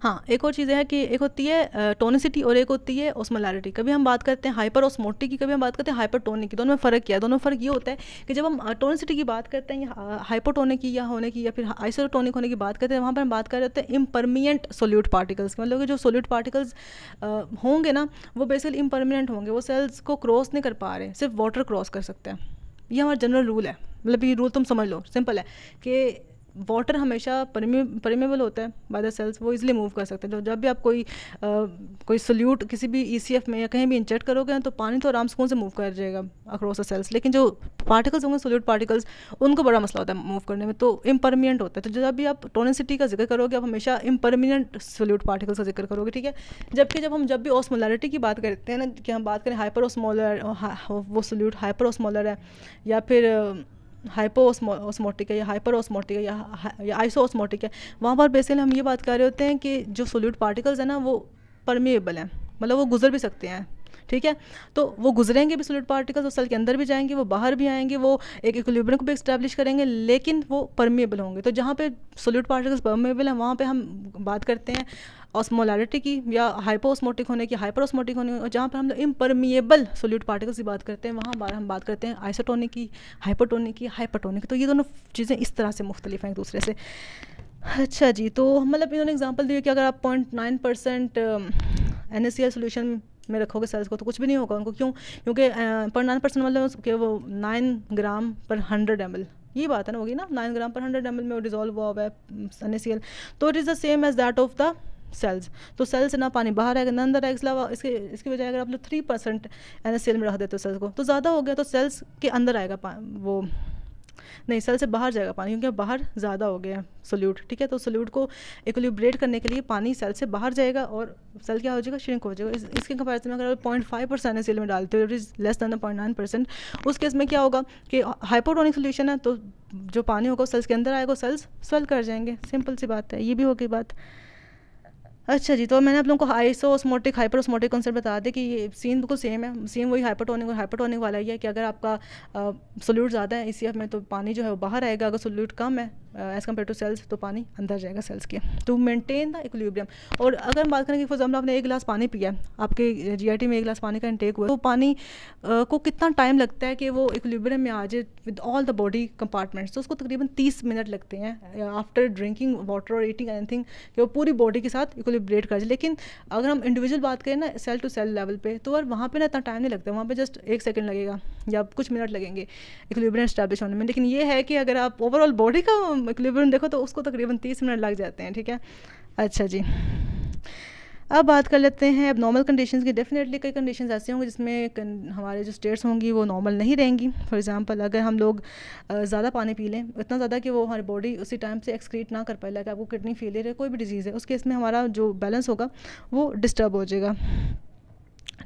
Speaker 1: हाँ एक और चीज़ है कि एक होती है टोनिसिटी और एक होती है ओस्मोलैरिटी कभी हम बात करते हैं हाइपर ओसमोटी की कभी हम बात करते हैं हाइपर टोनिक की दोनों में फ़र्क क्या है दोनों फ़र्क ये होता है कि जब हम टोनिसिटी की बात करते हैं या हाइपोटोनिक की या होने की या फिर आइसोटोनिक होने की बात करते हैं वहाँ पर हम बात कर रहे होते हैं इम्परमियंट सोल्यूट पार्टिकल्स की मतलब कि जो सोल्यूट पार्टिकल्स होंगे ना वो बेसिकली इम्परमियंट होंगे वो सेल्स को क्रॉस नहीं कर पा रहे सिर्फ वाटर क्रॉस कर सकते हैं ये हमारा जनरल रूल है मतलब ये रूल तुम समझ लो सिंपल है कि वाटर हमेशा परमेबल होता है बाय द सेल्स वो इजिली मूव कर सकते हैं तो जब भी आप कोई आ, कोई सोल्यूट किसी भी ई e में या कहीं भी इंजेक्ट करोगे तो पानी तो आराम सुकून से मूव कर जाएगा अक्रॉस द सेल्स लेकिन जो पार्टिकल्स होंगे सोल्यूट पार्टिकल्स उनको बड़ा मसला होता है मूव करने में तो इम्परमियंट होता है तो जब भी आप टोनिसिटी का जिक्र करोगे आप हमेशा इम्परमियंट सोल्यूट पार्टिकल्स का जिक्र करोगे ठीक है जबकि जब हम जब भी ऑस्मोलरिटी की बात करते हैं ना कि हम बात करें हाइपर ऑस्मोलर वो सोल्यूट हाइपर ऑस्मोलर है या फिर हाइपो ऑस्मोटिक है या हाइपर ऑस्मोटिक है या या आइसो ऑस्मोटिक है वहाँ पर बेसिकली हम ये बात कर रहे होते हैं कि जो सोल्यूट पार्टिकल्स हैं ना वो परमिएबल हैं मतलब वो गुजर भी सकते हैं ठीक है तो वो गुजरेंगे भी सोलिड पार्टिकल्स वो सेल के अंदर भी जाएंगे वो बाहर भी आएंगे वो एक इक्विलिब्रियम को भी इस्टेब्लिश करेंगे लेकिन वो परमिएबल होंगे तो जहाँ पे सोलिड पार्टिकल्स परमेबल हैं वहाँ पे हम बात करते हैं ऑस्मोलैरिटी की या हाइपोस्मोटिक होने की हाइपर ऑस्मोटिक होने की जहाँ पर हम लोग इम्परमिएबल सोल्यूट पार्टिकल्स की बात करते हैं वहाँ बार हम बात करते हैं आइसोटोनिक की हाइपोटोनिक की हाइपरटोनिक तो ये दोनों चीज़ें इस तरह से मुख्तलिफ हैं एक दूसरे से अच्छा जी तो मतलब इन्होंने एग्जाम्पल दिया कि अगर आप point nine percent N S C L solution में रखोगे सेल्स को तो कुछ भी नहीं होगा उनको क्यों क्योंकि पर नाइन परसेंट मतलब उसके वो nine gram per hundred M L ये बात है ना होगी ना nine gram per hundred M L में डिजोल्व हुआ हुआ है एन सी एल तो it is the same as that of the cells तो सेल्स ना पानी बाहर आएगा ना अंदर आएगा इसके अलावा इसके इसकी वजह अगर आप लोग थ्री परसेंट एन एल में रख देते हो सेल्स को तो ज़्यादा हो गया तो सेल्स के अंदर आएगा वो नहीं सेल से बाहर जाएगा पानी क्योंकि बाहर ज़्यादा हो गया है सोल्यूट ठीक है तो सोल्यूट को इक्वलीब्रेट करने के लिए पानी सेल से बाहर जाएगा और सेल क्या हो जाएगा श्रिंक हो जाएगा इस, इसके कंपेरिजन में अगर पॉइंट फाइव परसेंट सेल में डालते हो it is less than point nine percent उस केस में क्या होगा कि हाइपोटोनिक सोल्यूशन है तो जो पानी होगा सेल्स के अंदर आएगा सेल्स स्वेल कर जाएंगे सिंपल सी बात है ये भी होगी बात अच्छा जी तो मैंने आप लोगों को हाइपर हाइपरओस्मोटिक कंसेप्ट बता दें कि ये सीन बिल्कुल सेम है सेम वही हाइपरटोनिक और हाइपरटोनिक वाला ही है कि अगर आपका सोल्यूट ज़्यादा है इसी में तो पानी जो है वो बाहर आएगा अगर सोल्यूट कम है एज़ कम्पेयर टू सेल्स तो पानी अंदर जाएगा सेल्स के टू मेनटेन द इक्वलीबियम और अगर हम बात करें कि फॉर एग्जाम्पल आपने एक गिलास पानी पिया आपके जी आई टी में एक गिलास पानी का इंटेक हुआ तो पानी को कितना टाइम लगता है कि वो इक्वलीबियम में आ जाए with all the body compartments तो उसको तकरीबन तीस मिनट लगते हैं आफ्टर ड्रिंकिंग वाटर और ईटिंग एनी थिंग वो पूरी बॉडी के साथ इक्वलीबरेट कर जाए लेकिन अगर हम इंडिविजुअल बात करें ना सेल टू सेल लेवल पर तो और वहाँ पर ना इतना टाइम नहीं लगता वहाँ पर जस्ट एक सेकेंड लगेगा या कुछ मिनट लगेंगे इक्विलिब्रियम स्टैब्लिश होने में लेकिन ये है कि अगर आप ओवरऑल बॉडी का इक्विलिब्रियम देखो तो उसको तकरीबन तीस मिनट लग जाते हैं ठीक है अच्छा जी अब बात कर लेते हैं अब नॉर्मल कंडीशन की डेफिनेटली कई कंडीशन ऐसी होंगी जिसमें हमारे जो स्टेट्स होंगी वो नॉर्मल नहीं रहेंगी फॉर एग्जांपल अगर हम लोग ज़्यादा पानी पी लें इतना ज़्यादा कि वो हमारी बॉडी उसी टाइम से एक्सक्रीट ना कर पाए लगे आपको किडनी फेलियर है कोई भी डिजीज़ है उस केस में हमारा जो बैलेंस होगा वो डिस्टर्ब हो जाएगा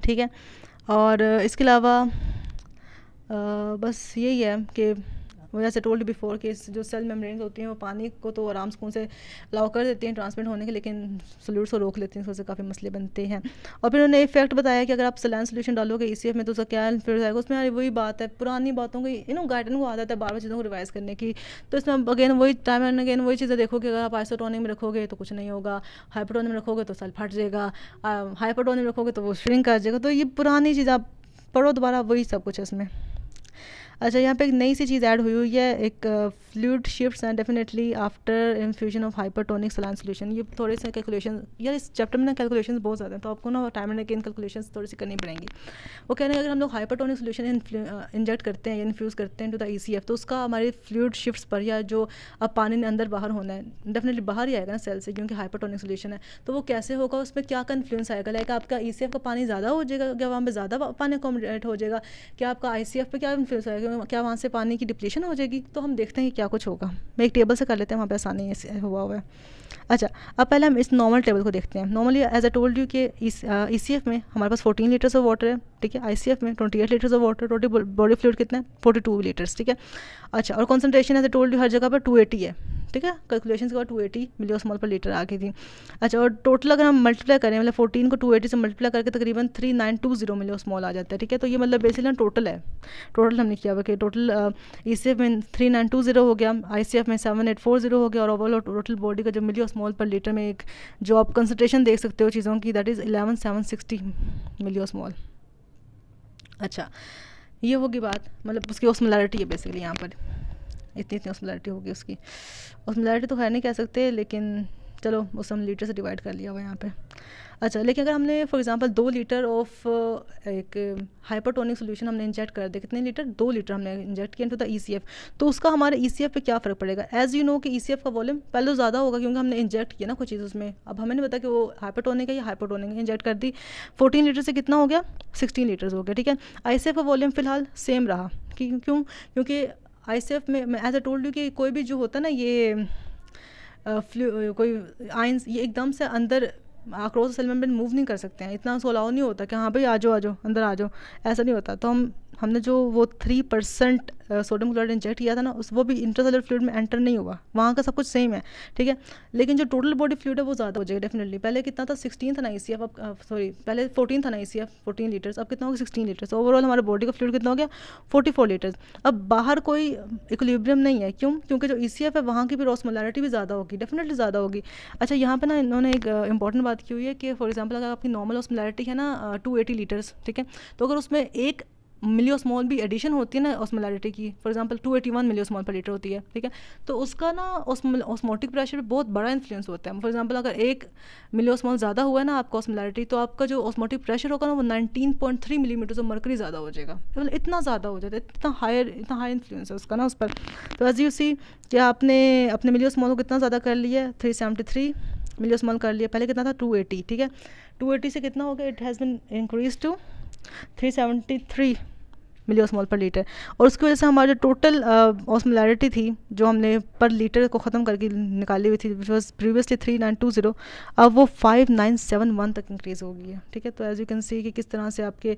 Speaker 1: ठीक है और इसके अलावा बस यही है कि जैसे टोल्ड बिफोर कि जो सेल मेम्ब्रेन होती हैं वो पानी को तो आराम सुकून से अलाउ कर देती हैं ट्रांसमिट होने के लेकिन सोल्यूट्स को रोक लेती हैं उससे काफ़ी मसले बनते हैं और फिर उन्होंने इफेक्ट बताया कि अगर आप सलैन सोल्यूशन डालोगे ई e में तो उसका क्या फिर जाएगा उसमें वही बात है पुरानी बातों की यू नो गाइडन को आदत है बार बार चीज़ों को रिवाइज करने की तो इसमें अगेन वही टाइम एंड अगेन वही चीज़ें देखोगे अगर आप आइसोटोनिक में रखोगे तो कुछ नहीं होगा हाइपोटोनिक में रखोगे तो सेल फट जाएगा हाइपोटोनिक में रखोगे तो वो श्रिंक कर जाएगा तो ये पुरानी चीज़ आप पढ़ो दोबारा वही सब कुछ है इसमें अच्छा यहाँ पे एक नई सी चीज़ ऐड हुई हुई है एक fluid shift and definitely after infusion of hypertonic saline solution ये थोड़े से कैलकुलेशन यार इस चैप्टर में ना कैलकुलेशन बहुत ज़्यादा हैं तो आपको ना टाइम एंड अगेन कैलकुलेशन थोड़ी सी करनी पड़ेंगी वो कहने अगर हम लोग हाइपरटोनिक सोल्यूशन इंजेक्ट करते हैं या इन्फ्यूज़ करते हैं टू द ई तो उसका हमारे फ्लूड शिफ्ट पर या जो अब पानी ने अंदर बाहर होना है डेफिनेटली बाहर ही आएगा ना सेल से क्योंकि हाइपरटोनिक सोल्यूशन है तो वो कैसे होगा उसमें क्या का इन्फ्लुएंस आएगा लाइक आपका ई e का पानी ज़्यादा हो जाएगा क्या वहाँ पर ज़्यादा पानी अकोमोडेट हो जाएगा क्या आपका आई पे क्या इन्फ्लुएंस आएगा जाएगा क्या वहाँ से पानी की डिप्लेशन हो जाएगी तो हम देखते हैं कि क्या कुछ होगा मैं एक टेबल से कर लेते हैं वहाँ पर आसानी से हुआ हुआ है अच्छा अब पहले हम इस नॉर्मल टेबल को देखते हैं normally as a told you कि ई सी एफ में हमारे पास फोर्टीन लीटर्स ऑफ वाटर है ठीक है आई सी एफ में twenty eight litres of water total body fluid कितना है फोर्टी टू लीटर्स ठीक है अच्छा और concentration as a told you हर जगह पर टू एटी है ठीक है कैलकुलेशन के बाद टू एटी मिलियो स्मॉल पर लीटर आ गई थी अच्छा और टोटल अगर हम मल्टीप्लाई करें मतलब फोर्टीन को टू एटी से मल्टीप्लाई करके तकरीबन three nine two zero small आ जाता है ठीक है तो ये मतलब बेसिकली टोटल है टोटल हमने किया हुआ कि टोटल ई सी एफ में थ्री नाइन टू जीरो हो गया आई सी एफ में सेवन एट फोर जीरो हो गया और ओवरऑल टोटल बॉडी का जो मिलियो स्मॉल पर लीटर में एक जो आप कंसनट्रेशन देख सकते हो चीज़ों की that is eleven seven sixty milliosmol अच्छा ये होगी बात मतलब उसकी ओस्मोलरिटी है बेसिकली यहाँ पर इतनी इतनी ऑस्मोलैरिटी होगी उसकी ऑस्मोलैरिटी तो खैर नहीं कह सकते लेकिन चलो उस हम लीटर से डिवाइड कर लिया हुआ यहाँ पे अच्छा लेकिन अगर हमने फॉर एग्जांपल दो लीटर ऑफ uh, एक हाइपरटोनिक सोल्यूशन हमने इंजेक्ट कर दिया कितने लीटर दो लीटर हमने इंजेक्ट किया इनटू द ई तो उसका हमारे ई e पे क्या फ़र्क पड़ेगा एज़ यू नो कि ई e का वॉल्यूम पहले तो ज़्यादा होगा क्योंकि हमने इंजेक्ट किया ना कुछ चीज़ उसमें अब हमें नहीं पता कि वो हाइपरटोनिक है या हाइपरटोनिक है इंजेक्ट कर दी फोर्टीन लीटर से कितना हो गया सिक्सटीन लीटर्स हो गया ठीक है आई का वॉल्यूम फिलहाल सेम रहा क्यों क्योंकि आई सेफ में एज ए टोल्ड यू कि कोई भी जो होता ना ये फ्लू कोई आइंस ये एकदम से अंदर अक्रॉस सेल मेम्ब्रेन मूव नहीं कर सकते हैं इतना सोलाव नहीं होता कि हाँ भाई आ जाओ आ जाओ अंदर आ जाओ ऐसा नहीं होता तो हम हमने जो वो three percent sodium chloride inject किया था ना उस वो भी इंट्रासेलर फ्लूड में एंटर नहीं हुआ वहाँ का सब कुछ सेम है ठीक है लेकिन जो टोटल बॉडी फ्लूड है वो ज़्यादा हो जाएगा डेफिनेटली पहले कितना था सिक्सटीन था ना ई सी अब सॉरी पहले फोर्टीन था ना E C F fourteen litres अब कितना हो गया सिक्सटीन लीटर्स ओवरऑल हमारे बॉडी का फ्लूड कितना हो गया फोर्टी फोर लीटर्स अब बाहर कोई इक्विलिब्रियम नहीं है क्यों क्योंकि जो ई सी एफ है वहाँ की भी रॉसमोलरिटी भी ज़्यादा होगी डेफिनेटली ज़्यादा होगी अच्छा यहाँ पर ना इन्होंने एक इंपॉर्टेंट बात की हुई है कि फॉर एग्जाम्पल अगर आपकी नॉर्मल रॉसमोलरिटी है ना टू एटी लीटर्स ठीक है तो अगर उसमें एक मिलियोस्मॉल भी एडिशन होती है ना ऑस्मोलैरिटी की फॉर एग्जांपल 281 मिलियोस्मॉल पर लीटर होती है ठीक है तो उसका ना ऑस्मोटिक प्रेशर पर बहुत बड़ा इन्फ्लुएंस होता है फॉर एग्जांपल अगर एक मिलियोस्मॉल ज़्यादा हुआ है ना आपका ऑस्मोलैरिटी तो आपका जो ऑस्मोटिक प्रेशर होगा ना वो nineteen point three millimetre of mercury ज़्यादा हो जाएगा मतलब इतना ज़्यादा हो जाता है इतना हायर इतना हाई इन्फ्लुएंस है उसका ना उस पर तो एज यू सी कि आपने अपने मिलियोस्मॉल को कितना ज़्यादा कर लिया थ्री सेवेंटी थ्री मिलियोस्मॉल कर लिया पहले कितना था टू एटी ठीक है टू एटी से कितना हो गया it has been increase to three seventy three small per litre और उसकी वजह से हमारा जो टोटल ऑस्मोलैरिटी थी जो हमने पर लीटर को ख़त्म करके निकाली हुई थी which was previously three nine two zero अब वो फाइव नाइन सेवन वन तक इंक्रीज़ हो गई है ठीक है तो एज़ यू कैन सी कि किस तरह से आपके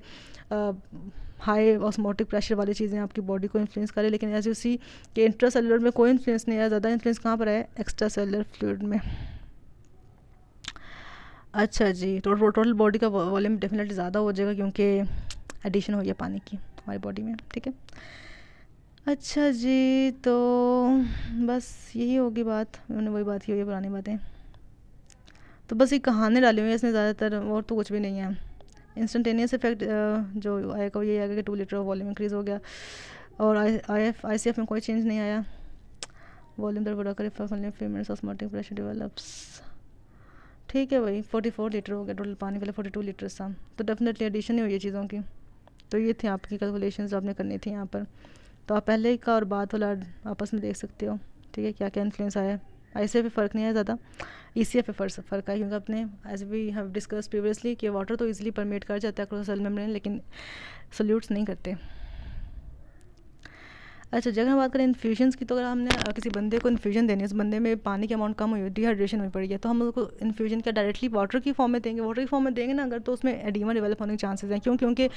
Speaker 1: हाई ऑस्मोटिक प्रेशर वाली चीज़ें आपकी बॉडी को इन्फ्लुएंस करें लेकिन एज यू सी कि इंट्रा सेलुलर में कोई इन्फ्लुएंस नहीं है ज़्यादा इन्फ्लुएंस कहाँ पर है एक्स्ट्रा सेलुलर फ्लूड में अच्छा जी तो टोटल बॉडी का वॉल्यूम डेफिनेटली ज़्यादा हो जाएगा क्योंकि एडिशन हो गया पानी की हमारी बॉडी में ठीक है अच्छा जी तो बस यही होगी बात उन्होंने वही बात की हुई है पुरानी बातें तो बस ये कहानी डाली हुई है इसमें ज़्यादातर और तो कुछ भी नहीं है इंस्टेंटेनियस इफेक्ट जो आएगा वो यही आएगा कि टू लीटर वॉल्यूम इंक्रीज़ हो गया और I F I C F में कोई चेंज नहीं आया वॉल्यूम दर बढ़ाकर इफेक्ट फीमेल्स ऑस्मोटिक प्रेशर डिवेलप्स ठीक है भाई फोर्टी फोर लीटर हो गया टोटल पानी पहले फोर्टी टू लीटर था तो डेफिनेटली एडिशन ही हुई है चीज़ों की तो ये थे आपकी कैलकुलेशन जो आपने करनी थी यहाँ पर तो आप पहले का और बाद वाला आपस में देख सकते हो ठीक है क्या क्या इन्फ्लुएंस आया है आई पे फ़र्क नहीं आया ज़्यादा ई e सी एफ फ़र्क फ़र्क आया क्योंकि अपने as we have discussed previously कि वाटर तो ईजिली परमेट कर जाता है क्रोसल मेम्ब्रेन लेकिन सोल्यूट्स नहीं करते अच्छा जगह बात करें इन्फ्यूजन की तो अगर हमने किसी बंदे को इन्फ्यूजन देनी है उस बंदे में पानी की अमाउंट कम हुई है डिहाइड्रेशन में पड़ी है तो हम उसको इन्फ्यूजन क्या डायरेक्टली वाटर की फॉर्म में देंगे वाटर की फॉर्म में देंगे ना अगर तो उसमें एडीमा डेवलप होने के चांसेस हैं क्यों क्योंकि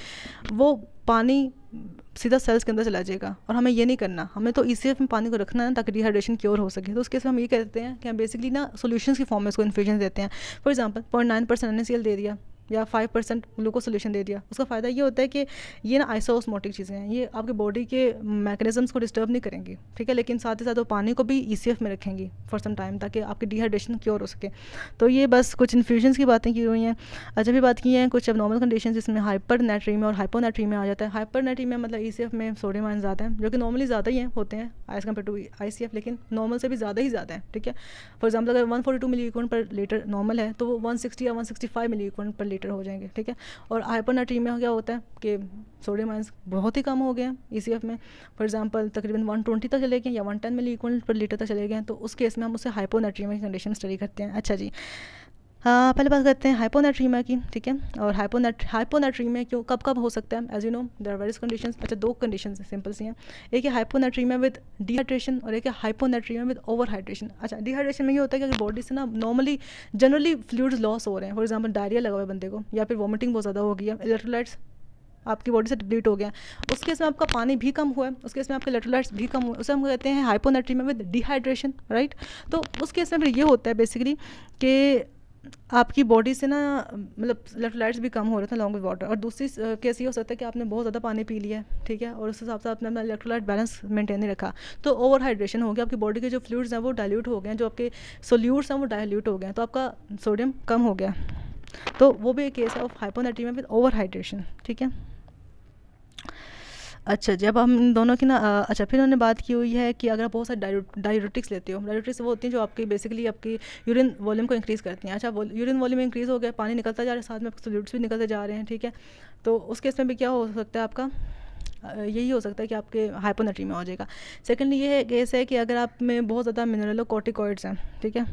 Speaker 1: वो पानी सीधा सेल्स के अंदर चला जाएगा और हमें ये नहीं करना हमें तो ई में पानी को रखना है ताकि डिहाइड्रेशन क्योर हो सके तो उसके केस हम ये कहते हैं कि हम बेसिकली ना सोल्यूशन की फॉर्म में उसको इन्फ्यूजन देते हैं for example point nine percent N दे दिया या फाइव परसेंट ग्लूकोज सोल्यूशन दे दिया उसका फ़ायदा ये होता है कि ये ना आइसोस्मोटिक चीज़ें हैं ये आपके बॉडी के मैकेनिज्म्स को डिस्टर्ब नहीं करेंगी ठीक है लेकिन साथ ही साथ वो पानी को भी ई e में रखेंगी फॉर सम टाइम ताकि आपकी डिहाइड्रेशन क्योर हो सके तो ये बस कुछ इन्फ्यूजन्स की बातें की हुई हैं अच्छा भी बात की है कुछ अब नॉर्मल कंडीशन जिसमें हाइपर नेट्रीमिया और हाइपो नेट्रीमिया आ जाता है हाइपर नेट्रीमिया मतलब ई e में सोडियम आइन ज़्यादा है जो कि नॉर्मली ज़्यादा ही होते हैं एज़ कम्पेयर टू आई लेकिन नॉर्मल से भी ज़्यादा ही ज़्यादा है ठीक है फॉर एग्जाम्पल अगर one forty two milli per litre normal है तो वो वन सिक्सटी या one sixty five milli per litre dehydrated हो जाएंगे ठीक है और हाइपोनाट्रीमिया क्या होता है कि सोडियम आयंस बहुत ही कम हो गए हैं ई e में फॉर एग्जाम्पल तकरीबन वन ट्वेंटी तक चले गए या one ten milli equal per litre तक चले गए तो उस केस में हम उसे हाइपोनाट्रीमिया की कंडीशन स्टडी करते हैं अच्छा जी हाँ पहले बात करते हैं हाइपोनाट्रीमिया की ठीक है और हाइपोनाट हाइपोनाट्रीमिया क्यों कब कब हो सकता है as you know there various condition अच्छा दो कंडीशन सिंपल सी हैं एक है हाइपोनाट्रीमिया विद डिहाइड्रेशन और एक है हाइपोनाट्रीमिया विद ओवर हाइड्रेशन अच्छा डिहाइड्रेशन में ये होता है कि अगर बॉडी से ना नॉर्मली जनरली फ्लूड्स लॉस हो रहे हैं फॉर एग्जाम्पल डायरिया लगा हुआ है बंदे को या फिर वॉमिटिंग बहुत ज़्यादा हो गई है इलेक्ट्रोलाइट्स आपकी बॉडी से डिप्लीट हो गया उस केस में आपका पानी भी कम हुआ है उस केस में आपके इलेक्ट्रोलाइट्स भी कम हुए उसे हम कहते हैं हाइपोनाट्रीमिया विद डिहाइड्रेशन राइट तो उस केस में फिर ये होता है बेसिकली कि आपकी बॉडी से ना मतलब इलेक्ट्रोलाइट्स भी कम हो रहे थे लॉन्ग विद वाटर और दूसरी केस ये हो सकता है कि आपने बहुत ज़्यादा पानी पी लिया है ठीक है और उस हिसाब से आपने अपना इलेक्ट्रोलाइट बैलेंस मेंटेन नहीं रखा तो ओवर हाइड्रेशन हो गया आपकी बॉडी के जो फ्लूड्स हैं वो डाइल्यूट हो गए हैं जो आपके सोल्यूट्स हैं वो डायल्यूट हो गए हैं तो आपका सोडियम कम हो गया तो वो भी एक केस है of hyponatremia with over hydration ठीक है अच्छा जब हम इन दोनों की ना अच्छा फिर उन्होंने बात की हुई है कि अगर आप बहुत सारे डायरेटिक्स लेते हो डायरेटिक्स वो होती हैं जो आपकी बेसिकली आपकी यूरिन वॉल्यूम को इंक्रीज़ करती हैं अच्छा यूरिन वॉल्यूम इंक्रीज़ हो गया पानी निकलता जा रहा है साथ में आपके सोल्यूट्स भी निकलते जा रहे हैं ठीक है तो उस केस में भी क्या हो सकता है आपका यही हो सकता है कि आपके हाइपोनेट्री में हो जाएगा सेकेंडली ये है केस है कि अगर आप में बहुत ज़्यादा मिनरलो कॉर्टिकॉइड्स हैं ठीक है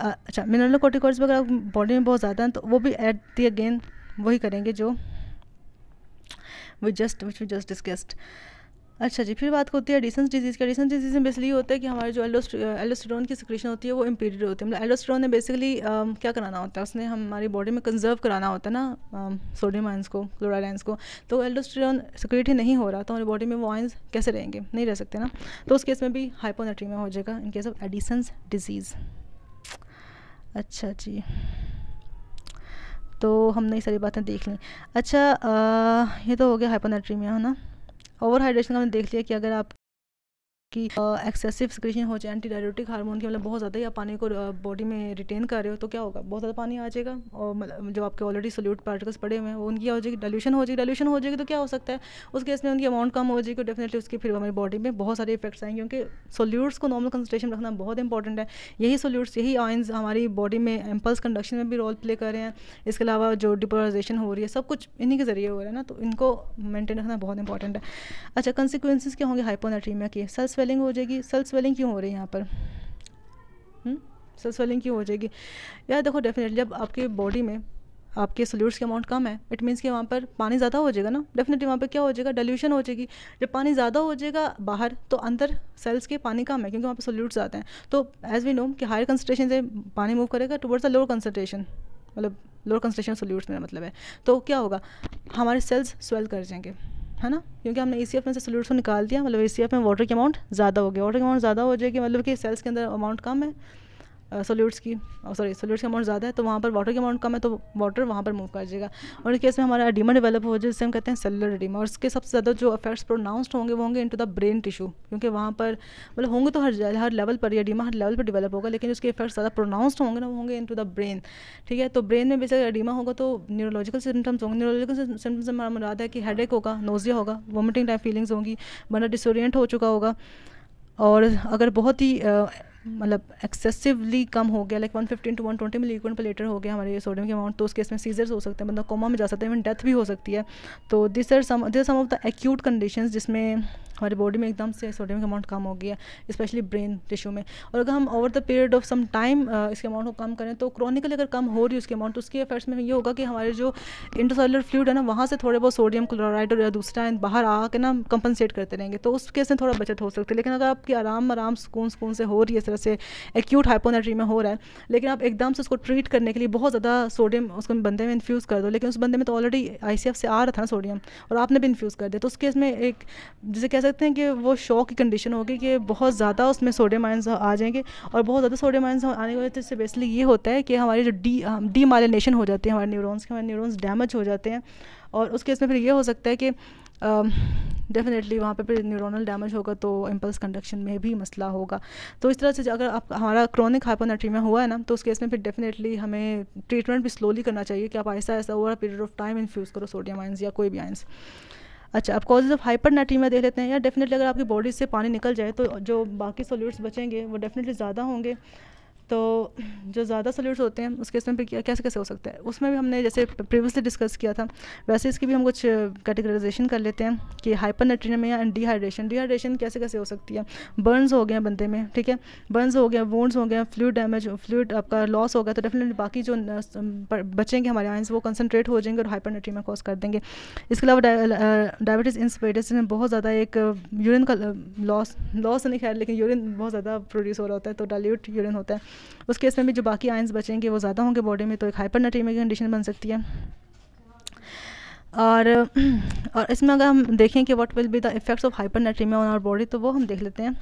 Speaker 1: अच्छा मिनरलो कॉर्टिकॉइड्स अगर बॉडी में बहुत ज़्यादा हैं तो वो भी एट दी अगेन वही करेंगे जो we just which we just discussed अच्छा जी फिर बात होती है एडिसन्स डिजीज़ के एडिसन्स डिजीज़ में बेसिकली होता है कि हमारे जो एलोस्ट्रोन की सिक्रेशन होती है वो इम्पीरियड होती है मतलब एलोस्ट्रोन ने बेसिकली um, क्या कराना होता है उसने हमारी बॉडी में कंजर्व कराना होता है ना सोडियम um, आयंस को क्लोराइड को तो एलोस्ट्रोन सिक्रेट ही नहीं हो रहा तो हमारी बॉडी में वो आयंस कैसे रहेंगे नहीं रह सकते ना तो उस केस में भी हाइपोनेट्रीमिया हो जाएगा in case of Addison's disease अच्छा जी तो हमने ये सारी बातें देख ली अच्छा आ, ये तो हो गया हाइपोनेट्रीमिया है ना ओवर हाइड्रेशन का हमने देख लिया कि अगर आप आपकी एक्सेसिव सिक्रेशन हो जाए एंटी डायरेटिक हार्मोन की मतलब बहुत ज़्यादा ही आप पानी को बॉडी में रिटेन कर रहे हो तो क्या होगा बहुत ज़्यादा पानी आ जाएगा और मतलब जो आपके ऑलरेडी सोल्यूट पार्टिकल्स पड़े हुए हैं उनकी हो जाएगी डल्यूशन हो जाएगी डल्यूशन हो जाएगी तो क्या हो सकता है उस केस में उनकी अमाउंट कम हो जाएगी डेफिनेटली उसकी फिर हमारी बॉडी में बहुत सारे इफेक्ट्स आएंगे क्योंकि सोल्यूट्स को नॉर्मल कंसनट्रेशन रखना बहुत इंपॉर्टेंट है यही सोल्यूट्स यही आइन्स हमारी बॉडी में एम्पल्स कंडक्शन में भी रोल प्ले कर रहे हैं इसके अलावा जो डिपोलाइजेशन हो रही है सब कुछ इन्हीं के ज़रिए हो रहा है ना तो इनको मेंटेन रखना बहुत इंपॉर्टेंट है अच्छा कंसिक्वेंसेज क्या होंगे हाइपोनेट्रीमिया की सेल्स स्वेलिंग हो जाएगी सेल स्वेलिंग क्यों हो रही है यहाँ पर सेल हम्म? स्वेलिंग क्यों हो जाएगी यार देखो डेफिनेटली जब आपके बॉडी में आपके सोल्यूट्स के अमाउंट कम है इट मीन्स कि वहाँ पर पानी ज़्यादा हो जाएगा ना डेफिनेटली वहाँ पर क्या हो जाएगा डल्यूशन हो जाएगी जब पानी ज़्यादा हो जाएगा बाहर तो अंदर सेल्स के पानी कम है क्योंकि वहाँ पर सोल्यूट्स ज़्यादा हैं तो एज़ वी नो कि हायर कंसनट्रेशन से पानी मूव करेगा टुवर्ड्स द लोअर कंसनट्रेशन मतलब लोअर कंसनट्रेशन सोल्यूट्स मेरा मतलब है तो क्या होगा हमारे सेल्स स्वेल कर जाएंगे है ना क्योंकि हमने ई में से सोल्यूशन निकाल दिया मतलब ई में वाटर की अमाउंट ज़्यादा हो गया वाटर की अमाउंट ज़्यादा हो जाएगी मतलब कि सेल्स के अंदर अमाउंट कम है सोल्यूट्स की सॉरी सोल्यूट्स का अमाउंट ज़्यादा है तो वहाँ पर वाटर की अमाउंट कम है तो वाटर वहाँ पर मूव कर जाएगा और इस केस में हमारा एडिमा डेवलप हो जाए जिससे हम कहते हैं सेलुलर एडिमा और इसके सबसे ज़्यादा जो अफेक्ट्स प्रोनाउंस्ड होंगे वो होंगे इनटू द ब्रेन टिश्यू क्योंकि वहाँ पर मतलब होंगे तो हर हर लेवल पर एडिमा हर लेवल पर डेवलप होगा लेकिन उसके इफेक्ट्स ज़्यादा प्रोनाउंस्ड होंगे ना होंगे इनटू द ब्रेन ठीक है तो ब्रेन में बेसिकली एडिमा होगा तो न्यूरोलॉजिकल सिम्टम्स होंगे न्यूरोलॉजिकल सिम्टम्स हमारा मुराद है कि एक होगा नोजिया होगा वॉमिटिंग टाइप फीलिंग्स होंगी बना डिसोरियंट हो चुका होगा और अगर बहुत ही Hmm. मतलब एक्सेसिवली कम हो गया like one fifteen to one twenty milligram per litre हो गया हमारे सोडियम के अमाउंट तो उस केस में सीजर्स हो सकते हैं मतलब कोमा में जा सकते हैं इवन डेथ भी हो सकती है तो this are some this some of the acute conditions जिसमें हमारी बॉडी में एकदम से सोडियम का अमाउंट कम हो गया स्पेशली ब्रेन टिश्यू में और अगर हम over the period of some time इसके अमाउंट को कम करें तो क्रॉनिकली अगर कम हो रही है उसके अमाउंट तो उसके इफेक्ट्स में ये होगा कि हमारे जो इंडोसोलर फ्लूड है ना वहाँ से थोड़े बहुत सोडियम क्लोराइड और या दूसरा बाहर आके ना कंपनसेट करते रहेंगे तो उस केस में थोड़ा बचत हो सकती है लेकिन अगर आपकी आराम आराम सुकून सुकून से हो रही है इस वजह से एक्यूट हाइपोनेट्री में हो रहा है लेकिन आप एकदम से उसको ट्रीट करने के लिए बहुत ज़्यादा सोडियम उसको बंदे में इन्फ्यूज़ कर दो लेकिन उस बंदे में तो ऑलरेडी आई से आ रहा था ना सोडियम और आपने भी इन्फ्यूज़ कर दिया तो उस केस में एक जैसे कह सकते हैं कि वो शॉक की कंडीशन होगी कि बहुत ज़्यादा उसमें सोडियम आयन्स आ जाएंगे और बहुत ज़्यादा सोडियम आयन्स आने की वजह से बेसिकली ये होता है कि हमारी जो डी डी हो जाती है हमारे न्यूरोन्स के हमारे न्यूरोन्स डैमेज हो जाते हैं और उस केस में फिर ये हो सकता है कि डेफिनेटली um, वहाँ पे फिर न्यूरोनल डैमेज होगा तो इम्पल्स कंडक्शन में भी मसला होगा तो इस तरह से अगर आप हमारा क्रॉनिक हाइपोनेट्रीमिया हुआ है ना तो उस केस में फिर डेफिनेटली हमें ट्रीटमेंट भी स्लोली करना चाहिए कि आप ऐसा ऐसा over period of time infuse करो सोडियम आइंस या कोई भी आइंस अच्छा अब कॉजेज ऑफ हाइपर हाइपरनेट्रीमिया देख लेते हैं या डेफिनेटली अगर आपकी बॉडी से पानी निकल जाए तो जो बाकी सोल्यूट्स बचेंगे वो डेफिनेटली ज़्यादा होंगे तो जो ज़्यादा सल्यूट्स होते हैं उसके इसमें भी कैसे कैसे हो सकता है उसमें भी हमने जैसे प्रीवियसली डिस्कस किया था वैसे इसकी भी हम कुछ कैटेगराइजेशन कर लेते हैं कि hypernatremia and dehydration dehydration कैसे कैसे हो सकती है बर्न्स हो गए हैं बंदे में ठीक है बर्न्स हो गए वोन्स हो गए फ्लूड डैमेज फ्लूड आपका लॉस हो गया तो डेफिनेटली बाकी जो बचेंगे हमारे आइंस वो कंसनट्रेट हो जाएंगे और हाइपर नाइट्रीमिया कॉज कर देंगे इसके अलावा डायबिटीज़ इंसपेटिस में बहुत ज़्यादा एक यूरिन का लॉस लॉस नहीं खैर लेकिन यूरिन बहुत ज़्यादा प्रोड्यूस हो रहा होता है तो डायल्यूट यूरिन होता है उस केस में भी जो बाकी आयंस बचेंगे वो ज़्यादा होंगे बॉडी में तो एक हाइपर की कंडीशन बन सकती है और और इसमें अगर हम देखें कि what will be the effects of hypernatremia on our body तो वो हम देख लेते हैं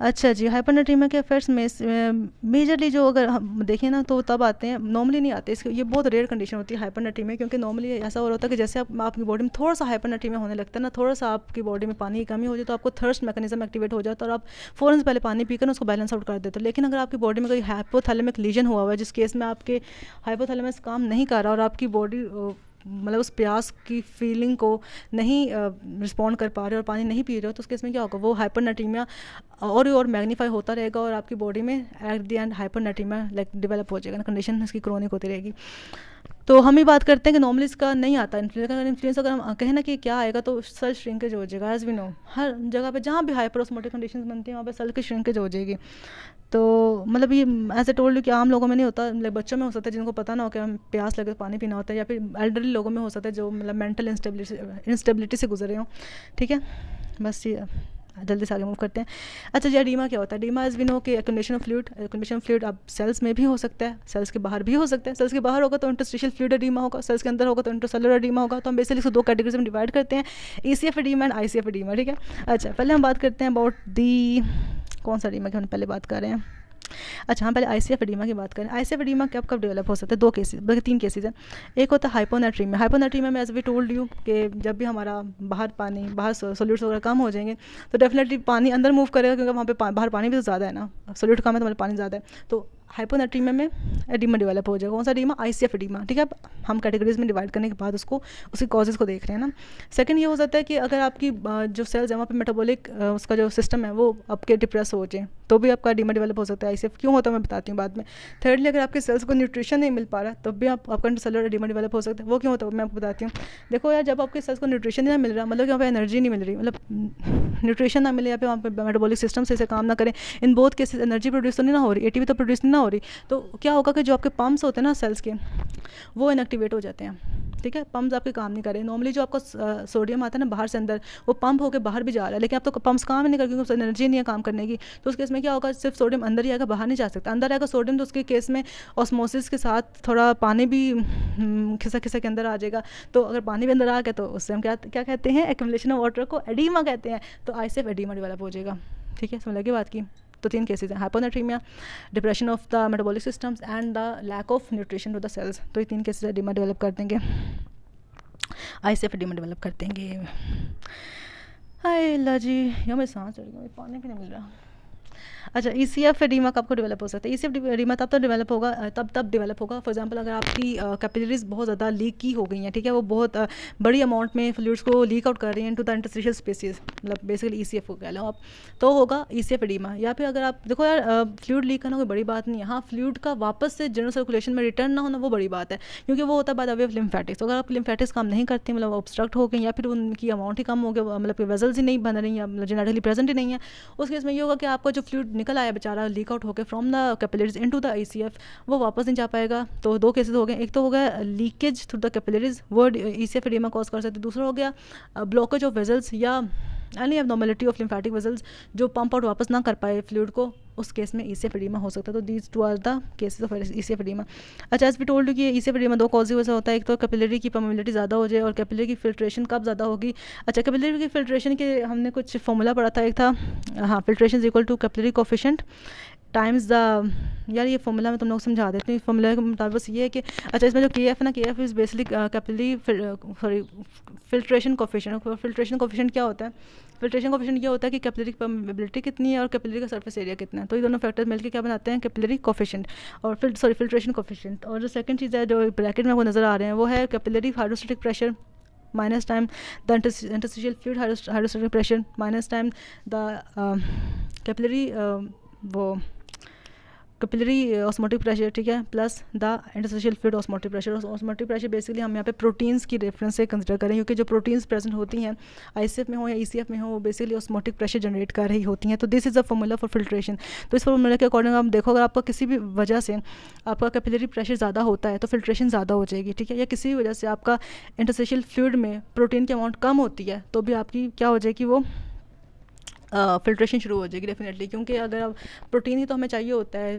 Speaker 1: अच्छा जी हाइपरनेट्रीमिया के अफेयर्स में मेजरली जो अगर हम देखें ना तो तब आते हैं नॉर्मली नहीं आते इसके ये बहुत रेयर कंडीशन होती है हाइपरनेट्रीमिया क्योंकि नॉर्मली ऐसा रहा होता है कि जैसे आप आपकी बॉडी में थोड़ा सा हाइपरनेट्रीमिया होने लगता है ना थोड़ा सा आपकी बॉडी में पानी की कमी हो जाए तो आपको थर्स्ट मैकेनिज्म एक्टिवेट हो जाता है और आप फ़ौरन पहले पानी पीकर उसको बैलेंस आउट कर देते हो लेकिन अगर आपकी बॉडी में कोई हाइपोथैलेमिक लीजन हुआ हुआ है जिस केस में आपके हाइपोथैलेमस काम नहीं कर रहा और आपकी बॉडी मतलब उस प्यास की फीलिंग को नहीं रिस्पॉन्ड कर पा रहे और पानी नहीं पी रहे हो तो उस केस में क्या होगा वो हाइपरनेटीमिया और और मैग्नीफाई होता रहेगा और आपकी बॉडी में at the end hyper like develop हो जाएगा कंडीशन उसकी क्रोनिक होती रहेगी तो हम ही बात करते हैं कि नॉर्मली इसका नहीं आता इन्फ्लुएंस अगर इन्फ्लुएंस अगर हम कहें ना कि क्या आएगा तो सेल श्रिंकेज हो जाएगा एज वी नो हर जगह पे जहाँ भी हाइपर ऑस्मोटिक कंडीशन बनती हैं वहाँ पे सेल की श्रिंकेज हो जाएगी तो मतलब ये ऐसे टोल कि आम लोगों में नहीं होता लाइक बच्चों में हो सकता है जिनको पता ना हो कि हम प्यास लगे पानी पीना होता है या फिर एल्डरली लोगों में हो सकता है जो मतलब मेंटल इंस्टेबिलिटी इंस्टेबिलिटी से गुजरे हों ठीक है बस ये जल्दी से आगे मूव करते हैं अच्छा जी डीमा क्या होता है डीमा इज़ वी नो के accumulation of fluid accumulation fluid अब सेल्स में भी हो सकता है सेल्स के बाहर भी हो सकता है सेल्स के बाहर होगा तो इंटरस्टिशियल फ्लूड डीमा होगा सेल्स के अंदर होगा तो इंटरसेलर डीमा होगा तो हम बेसिकली इसको दो कैटेगरीज में डिवाइड करते हैं E C F oedema and I C F oedema ठीक है अच्छा पहले हम बात करते हैं अबाउट दी कौन सा डीमा की हम पहले बात कर रहे हैं अच्छा हम पहले आई सी एफ एडीमा की बात करें आई सी एडीमा कब कब डेवलप हो सकता है दो केसेज बल्कि तीन केसेज हैं एक होता है हाइपोनेट्रीमिया हाइपोनेट्रीमिया में एज वी टोल्ड यू कि जब भी हमारा बाहर पानी बाहर सोल्यूट्स वगैरह कम हो जाएंगे तो डेफिनेटली पानी अंदर मूव करेगा क्योंकि वहाँ पे पा, बाहर पानी भी तो ज़्यादा है ना सोल्यूट कम है तो हमारे पानी ज़्यादा है तो हाइपोनेट्रीमा में एडिमा डेवलप हो जाएगा कौन सा एडिमा एफ एडिमा ठीक है हम कैटेगरीज में डिवाइड करने के बाद उसको उसकी कॉजेज़ को देख रहे हैं ना सेकंड ये हो जाता है कि अगर आपकी जो सेल्स है वहाँ पर मेटाबॉलिक उसका जो सिस्टम है वो आपके डिप्रेस हो जाए तो भी आपका एडिमा डेवलप हो सकता है आई सी एफ क्यों होता है मैं बताती हूँ बाद में थर्डली अगर आपके सेल्स को न्यूट्रिशन नहीं मिल पा रहा तो भी आप आपका सेलर एडिमा डेवलप हो सकता है वो क्यों होता है मैं आपको बताती हूँ देखो यार जब आपके सेल्स को न्यूट्रिशन नहीं मिल रहा मतलब कि वहाँ पर एनर्जी नहीं मिल रही मतलब न्यूट्रिशन ना मिले या फिर वहाँ पर मेटाबॉलिक सिस्टम से काम ना करें इन बहुत केसेस एनर्जी प्रोड्यूस तो नहीं ना हो रही ए तो प्रोड्यूस नहीं ना हो रही तो क्या होगा कि जो आपके पम्प्स होते हैं ना सेल्स के वो इनएक्टिवेट हो जाते हैं ठीक है पम्प्स आपके काम नहीं कर रहे नॉर्मली जो आपका सोडियम आता है ना बाहर से अंदर वो पम्प होकर बाहर भी जा रहा है लेकिन आप तो पंप्स काम नहीं कर क्योंकि एनर्जी नहीं है काम करने की तो उस केस में क्या होगा सिर्फ सोडियम अंदर ही आएगा बाहर नहीं जा सकता अंदर आएगा सोडियम तो उसके केस में ऑस्मोसिस के साथ थोड़ा पानी भी खिसक हम्म, खिसक के अंदर आ जाएगा तो अगर पानी भी अंदर आ गया तो उससे हम क्या क्या कहते हैं एक्यूमलेशन ऑफ वाटर को एडीमा कहते हैं तो आई सिर्फ एडीमा डिवेलप हो जाएगा ठीक है समझ लगे बात की तो तीन केसेज हैं hyponatremia depression of the metabolic systems and the lack of nutrition to the cells तो ये तीन केसेज है डिमा डेवलप कर देंगे आई से डिमा डेवलप कर देंगे हाय अल्लाह जी यार मेरी सांस चढ़ गई पानी भी नहीं मिल रहा अच्छा ई सी एफ कब को डेवलप हो सकता है ई सी एफ रीमा तब तक तो डेवलप होगा तब तब डेवलप होगा फॉर एग्जाम्पल अगर आपकी कैपिलरीज बहुत ज़्यादा लीक की हो गई हैं ठीक है वो बहुत बड़ी अमाउंट में फ्लूड्स को लीक आउट कर रही हैं टू द इंटरस्टिशियल स्पेसिस मतलब बेसिकली ई सी एफ को कह लो आप तो होगा ई सी एफ डीमा या फिर अगर आप देखो यार फ्लूड लीक करना कोई बड़ी बात नहीं है हाँ फ्लूड का वापस से जनरल सर्कुलेशन में रिटर्न ना होना वो बड़ी बात है क्योंकि वो होता है बाद अवे लिम्फेटिक्स अगर आप लिम्फेटिक्स काम नहीं करते मतलब ऑब्स्ट्रक्ट हो गए या फिर उनकी अमाउंट ही कम हो गया मतलब वेजल्स ही नहीं बन रही हैं मतलब प्रेजेंट ही नहीं है उस केस में ये होगा कि आपका जो फ्लूड निकल आया बेचारा लीक आउट होकर from the capillaries into the I वो वापस नहीं जा पाएगा तो दो केसेस हो गए एक तो हो गया लीकेज थ्रू द कैपिलरीज वो E C F oedema cause कर सकते दूसरा हो गया ब्लॉकेज ऑफ वेजल्स या any normality of lymphatic vessels जो पंप आउट वापस ना कर पाए फ्लूड को उस केस में ई सी हो सकता है तो these two are the cases of E oedema अच्छा एस बी टोल्ड कि ई एडीमा दो कॉज़ वजह होता है एक तो कैपिलरी की पमेबिलिटी ज़्यादा हो जाए और कैपिलरी की फिल्ट्रेशन कब ज़्यादा होगी अच्छा कैपिलरी की फिल्ट्रेशन के हमने कुछ फॉर्मूला पढ़ा था एक था हाँ filtration is equal to capillary coefficient times the यार ये फॉर्मूला मैं तुम लोग समझा देती हूँ फॉर्मूला के मुताबिक बस ये है कि अच्छा इसमें जो के एफ है ना के F is basically capillary sorry filtration coefficient filtration coefficient क्या होता है फिल्ट्रेशन कोफिशन ये होता है कि कैपिलरी परमेबिलिटी कितनी है और कैपिलरी का सर्फेस एरिया कितना है तो ये दोनों फैक्टर मिलकर क्या बनाते हैं कैपिलरी कोफिशेंट और फिल सॉरी फिल्ट्रेशन कोफिशेंट और जो सेकंड चीज़ है जो ब्रैकेट में आपको नज़र आ रहे हैं वो है capillary hydrostatic pressure minus time the interstitial fluid hydrostatic pressure minus time the capillary वो कपिलरी ऑस्मोटिक प्रेशर ठीक है plus the interstitial fluid osmotic pressure osmotic pressure basically हम यहाँ पे प्रोटीन्स की रेफरेंस से कंसिडर करें क्योंकि जो प्रोटीन्स प्रेजेंट होती हैं आई में हो या ई e में हो वो बेसिकली ऑस्मोटिक प्रेशर जनरेट कर रही होती हैं तो this is a formula for filtration तो इस फॉर्मूला के अकॉर्डिंग आप देखो अगर आपका किसी भी वजह से आपका कपिलरी प्रेशर ज़्यादा होता है तो फिल्ट्रेशन ज़्यादा हो जाएगी ठीक है या किसी भी वजह से आपका इंटरस्टिशियल फ्लूड में प्रोटीन की अमाउंट कम होती है तो भी आपकी क्या हो जाएगी वो फिल्ट्रेशन शुरू हो जाएगी डेफिनेटली क्योंकि अगर प्रोटीन ही तो हमें चाहिए होता है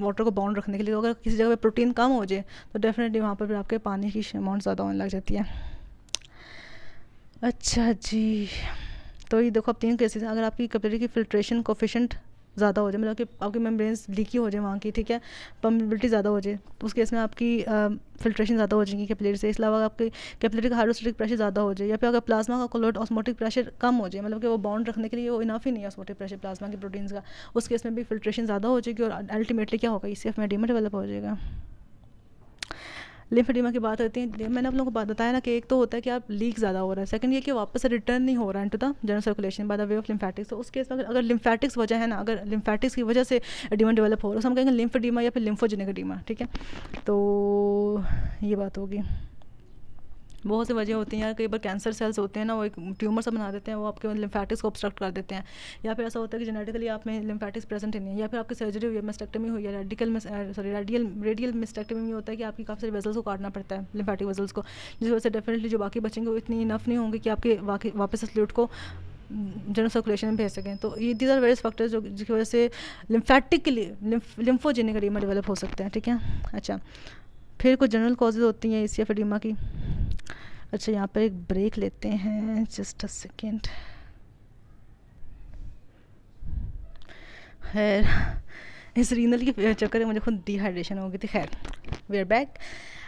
Speaker 1: वाटर को बाउंड रखने के लिए तो अगर किसी जगह पे प्रोटीन कम हो जाए तो डेफिनेटली वहाँ पर फिर आपके पानी की अमाउंट ज़्यादा होने लग जाती है अच्छा जी तो ये देखो अब तीन केसेस अगर आपकी कपड़े की फिल्ट्रेशन कोफिशेंट ज़्यादा हो जाए मतलब कि आपकी मेम्ब्रेन्स लीकी हो जाए वहाँ की ठीक है पम्बिलिटी ज़्यादा हो जाए तो उस केस में आपकी फिल्ट्रेशन ज़्यादा हो जाएगी कैपिलरी से इसके अलावा आपके कैपिलरी का हाइड्रोस्टेटिक प्रेशर ज़्यादा हो जाए या फिर अगर प्लाज्मा का क्लोट ऑस्मोटिक प्रेशर कम हो जाए मतलब कि वो बाउंड रखने के लिए वो इनाफ ही नहीं है ऑस्मोटिक प्रेशर प्लाज्मा के प्रोटीन्स का उस केस में भी फिल्ट्रेशन ज़्यादा हो जाएगी और अल्टीमेटली क्या होगा इसी e एफ में डीमा डेवलप हो जाएगा लिम्फेडिमा की बात करते है मैंने आप लोगों को बात बताया ना कि एक तो होता है कि आप लीक ज़्यादा हो रहा है सेकंड ये कि वापस रिटर्न नहीं हो रहा है to the general circulation by the way of lymphatics तो उस केस में अगर लिम्फेटिक्स वजह है ना अगर लिम्फेटिक्स की वजह से एडिमा डेवलप हो रहा है तो हम कहेंगे लिम्फेडिमा या फिर लिम्फोजेनिक डीमा ठीक है तो ये बात होगी बहुत सी वजह होती हैं कई बार कैंसर सेल्स होते हैं ना वो एक ट्यूमर सा बना देते हैं वो आपके लिम्फेटिक्स को ऑब्स्ट्रक्ट कर देते हैं या फिर ऐसा होता है कि जेनेटिकली आप में लिम्फेटिक्स प्रेजेंट नहीं है या फिर आपकी सर्जरी हुई है मिस्टेक्टमी हुई है radical sorry radial radial mastectomy में होता है कि आपकी काफ़ी सारी वेजल्स को काटना पड़ता है लिम्फेटिक वेजल्स को जिस वजह से डेफिनेटली जो बाकी बचेंगे वो इतनी इनफ नहीं होंगे कि आपके वापस इस लूट को जनरल सर्कुलेशन में भेज सकें तो ये दीज आर वेरियस फैक्टर्स जो जिसकी वजह से लिम्फेटिकली लिम्फोजेनिक एडीमा डेवलप हो सकते हैं ठीक है अच्छा फिर कुछ जनरल कॉजेज़ होती हैं एसिया फेडिमा की अच्छा यहाँ पर एक ब्रेक लेते हैं जस्ट अ सेकेंड खैर इस रीनल के चक्कर में मुझे खुद डिहाइड्रेशन हो गई थी खैर वी आर बैक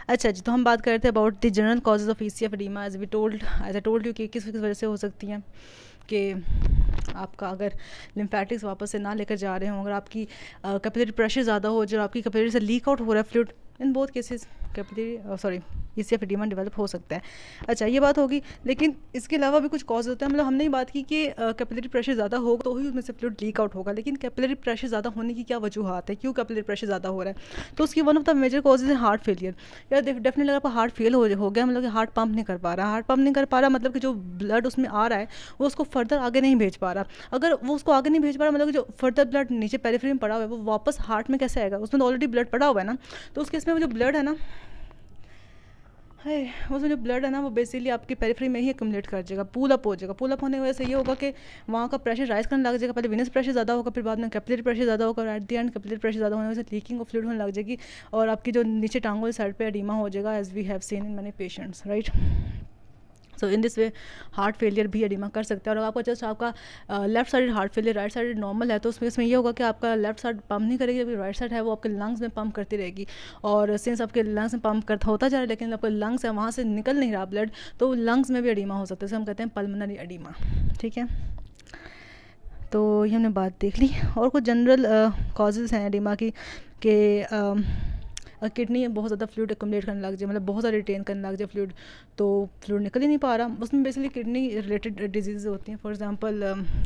Speaker 1: अच्छा जी तो हम बात कर रहे थे about the general causes of एसिया फीमा as we told as I told you कि किस किस वजह से हो सकती हैं कि आपका अगर लिम्फेटिक्स वापस से ना लेकर जा रहे हों अगर आपकी कैपिलरी प्रेशर ज़्यादा हो जो आपकी कैपिलरी से लीक आउट हो रहा है fluid in both cases capillary oh, sorry इससे फिर डिमांड डेवलप हो सकता है अच्छा ये बात होगी लेकिन इसके अलावा भी कुछ कॉज होता है मतलब हमने ये बात की कि कैपिलरी प्रेशर ज़्यादा होगा तो ही उसमें से फ्लूड लीक आउट होगा लेकिन कैपिलरी प्रेशर ज़्यादा होने की क्या वजूहत है क्यों कैपिलरी प्रेशर ज़्यादा हो रहा है तो उसकी one of the major causes है हार्ट फेलियर या डेफिनेटली अगर आपका हार्ट फेल हो गया मतलब हार्ट पंप नहीं कर पा रहा हार्ट पंप नहीं कर पा रहा मतलब कि जो ब्लड उसमें आ रहा है वो उसको फर्दर आगे नहीं भेज पा रहा अगर वो उसको आगे नहीं भेज पा रहा मतलब जो फर्दर ब्लड नीचे पेरीफ्री में पड़ा हुआ है वो वापस हार्ट में कैसे आएगा उसमें ऑलरेडी तो ब्लड पड़ा हुआ है ना तो उसके इसमें जो ब्लड है ना है वो जो ब्लड है ना वो बेसिकली आपकी पेरीफ्री में ही एकमुलेट कर जाएगा पूल अप हो जाएगा पूल अप होने की वजह से ये होगा कि वहाँ का प्रेशर राइज करने लग जाएगा पहले विनस प्रेशर ज़्यादा होगा फिर बाद में कैपिलरी प्रेशर ज़्यादा होगा और at the end capillary pressure ज़्यादा होने की वजह से लीकिंग ऑफ फ्लूड होने लग जाएगी और आपकी जो नीचे टांगों साइड पर एडीमा हो जाएगा as we have seen in many patients right so in this way heart failure भी एडिमा कर सकते हैं और आपका जस्ट आपका left side heart failure right side normal है तो उसमें इसमें यह होगा कि आपका लेफ्ट साइड पम्प नहीं करेगी जबकि राइट साइड है वो आपके लंग्स में पम्प करती रहेगी और सिंस आपके लंग्स में पम्प करता होता जा रहा है लेकिन आपके लंग्स है वहाँ से निकल नहीं रहा ब्लड तो लंग्स में भी एडिमा हो सकता है इसे हम कहते हैं पलमनरी एडिमा ठीक है तो ये हमने बात देख ली और कुछ जनरल कॉजेज़ हैं एडिमा की कि और किडनी बहुत ज़्यादा फ्लूड एकोमलेट करने लग जाए मतलब बहुत ज़्यादा रिटेन करने लग जाए फ्लूड तो फ्लूड निकल ही नहीं पा रहा उसमें बेसिकली किडनी रिलेटेड डिजीज़ होती हैं फॉर एग्जाम्पल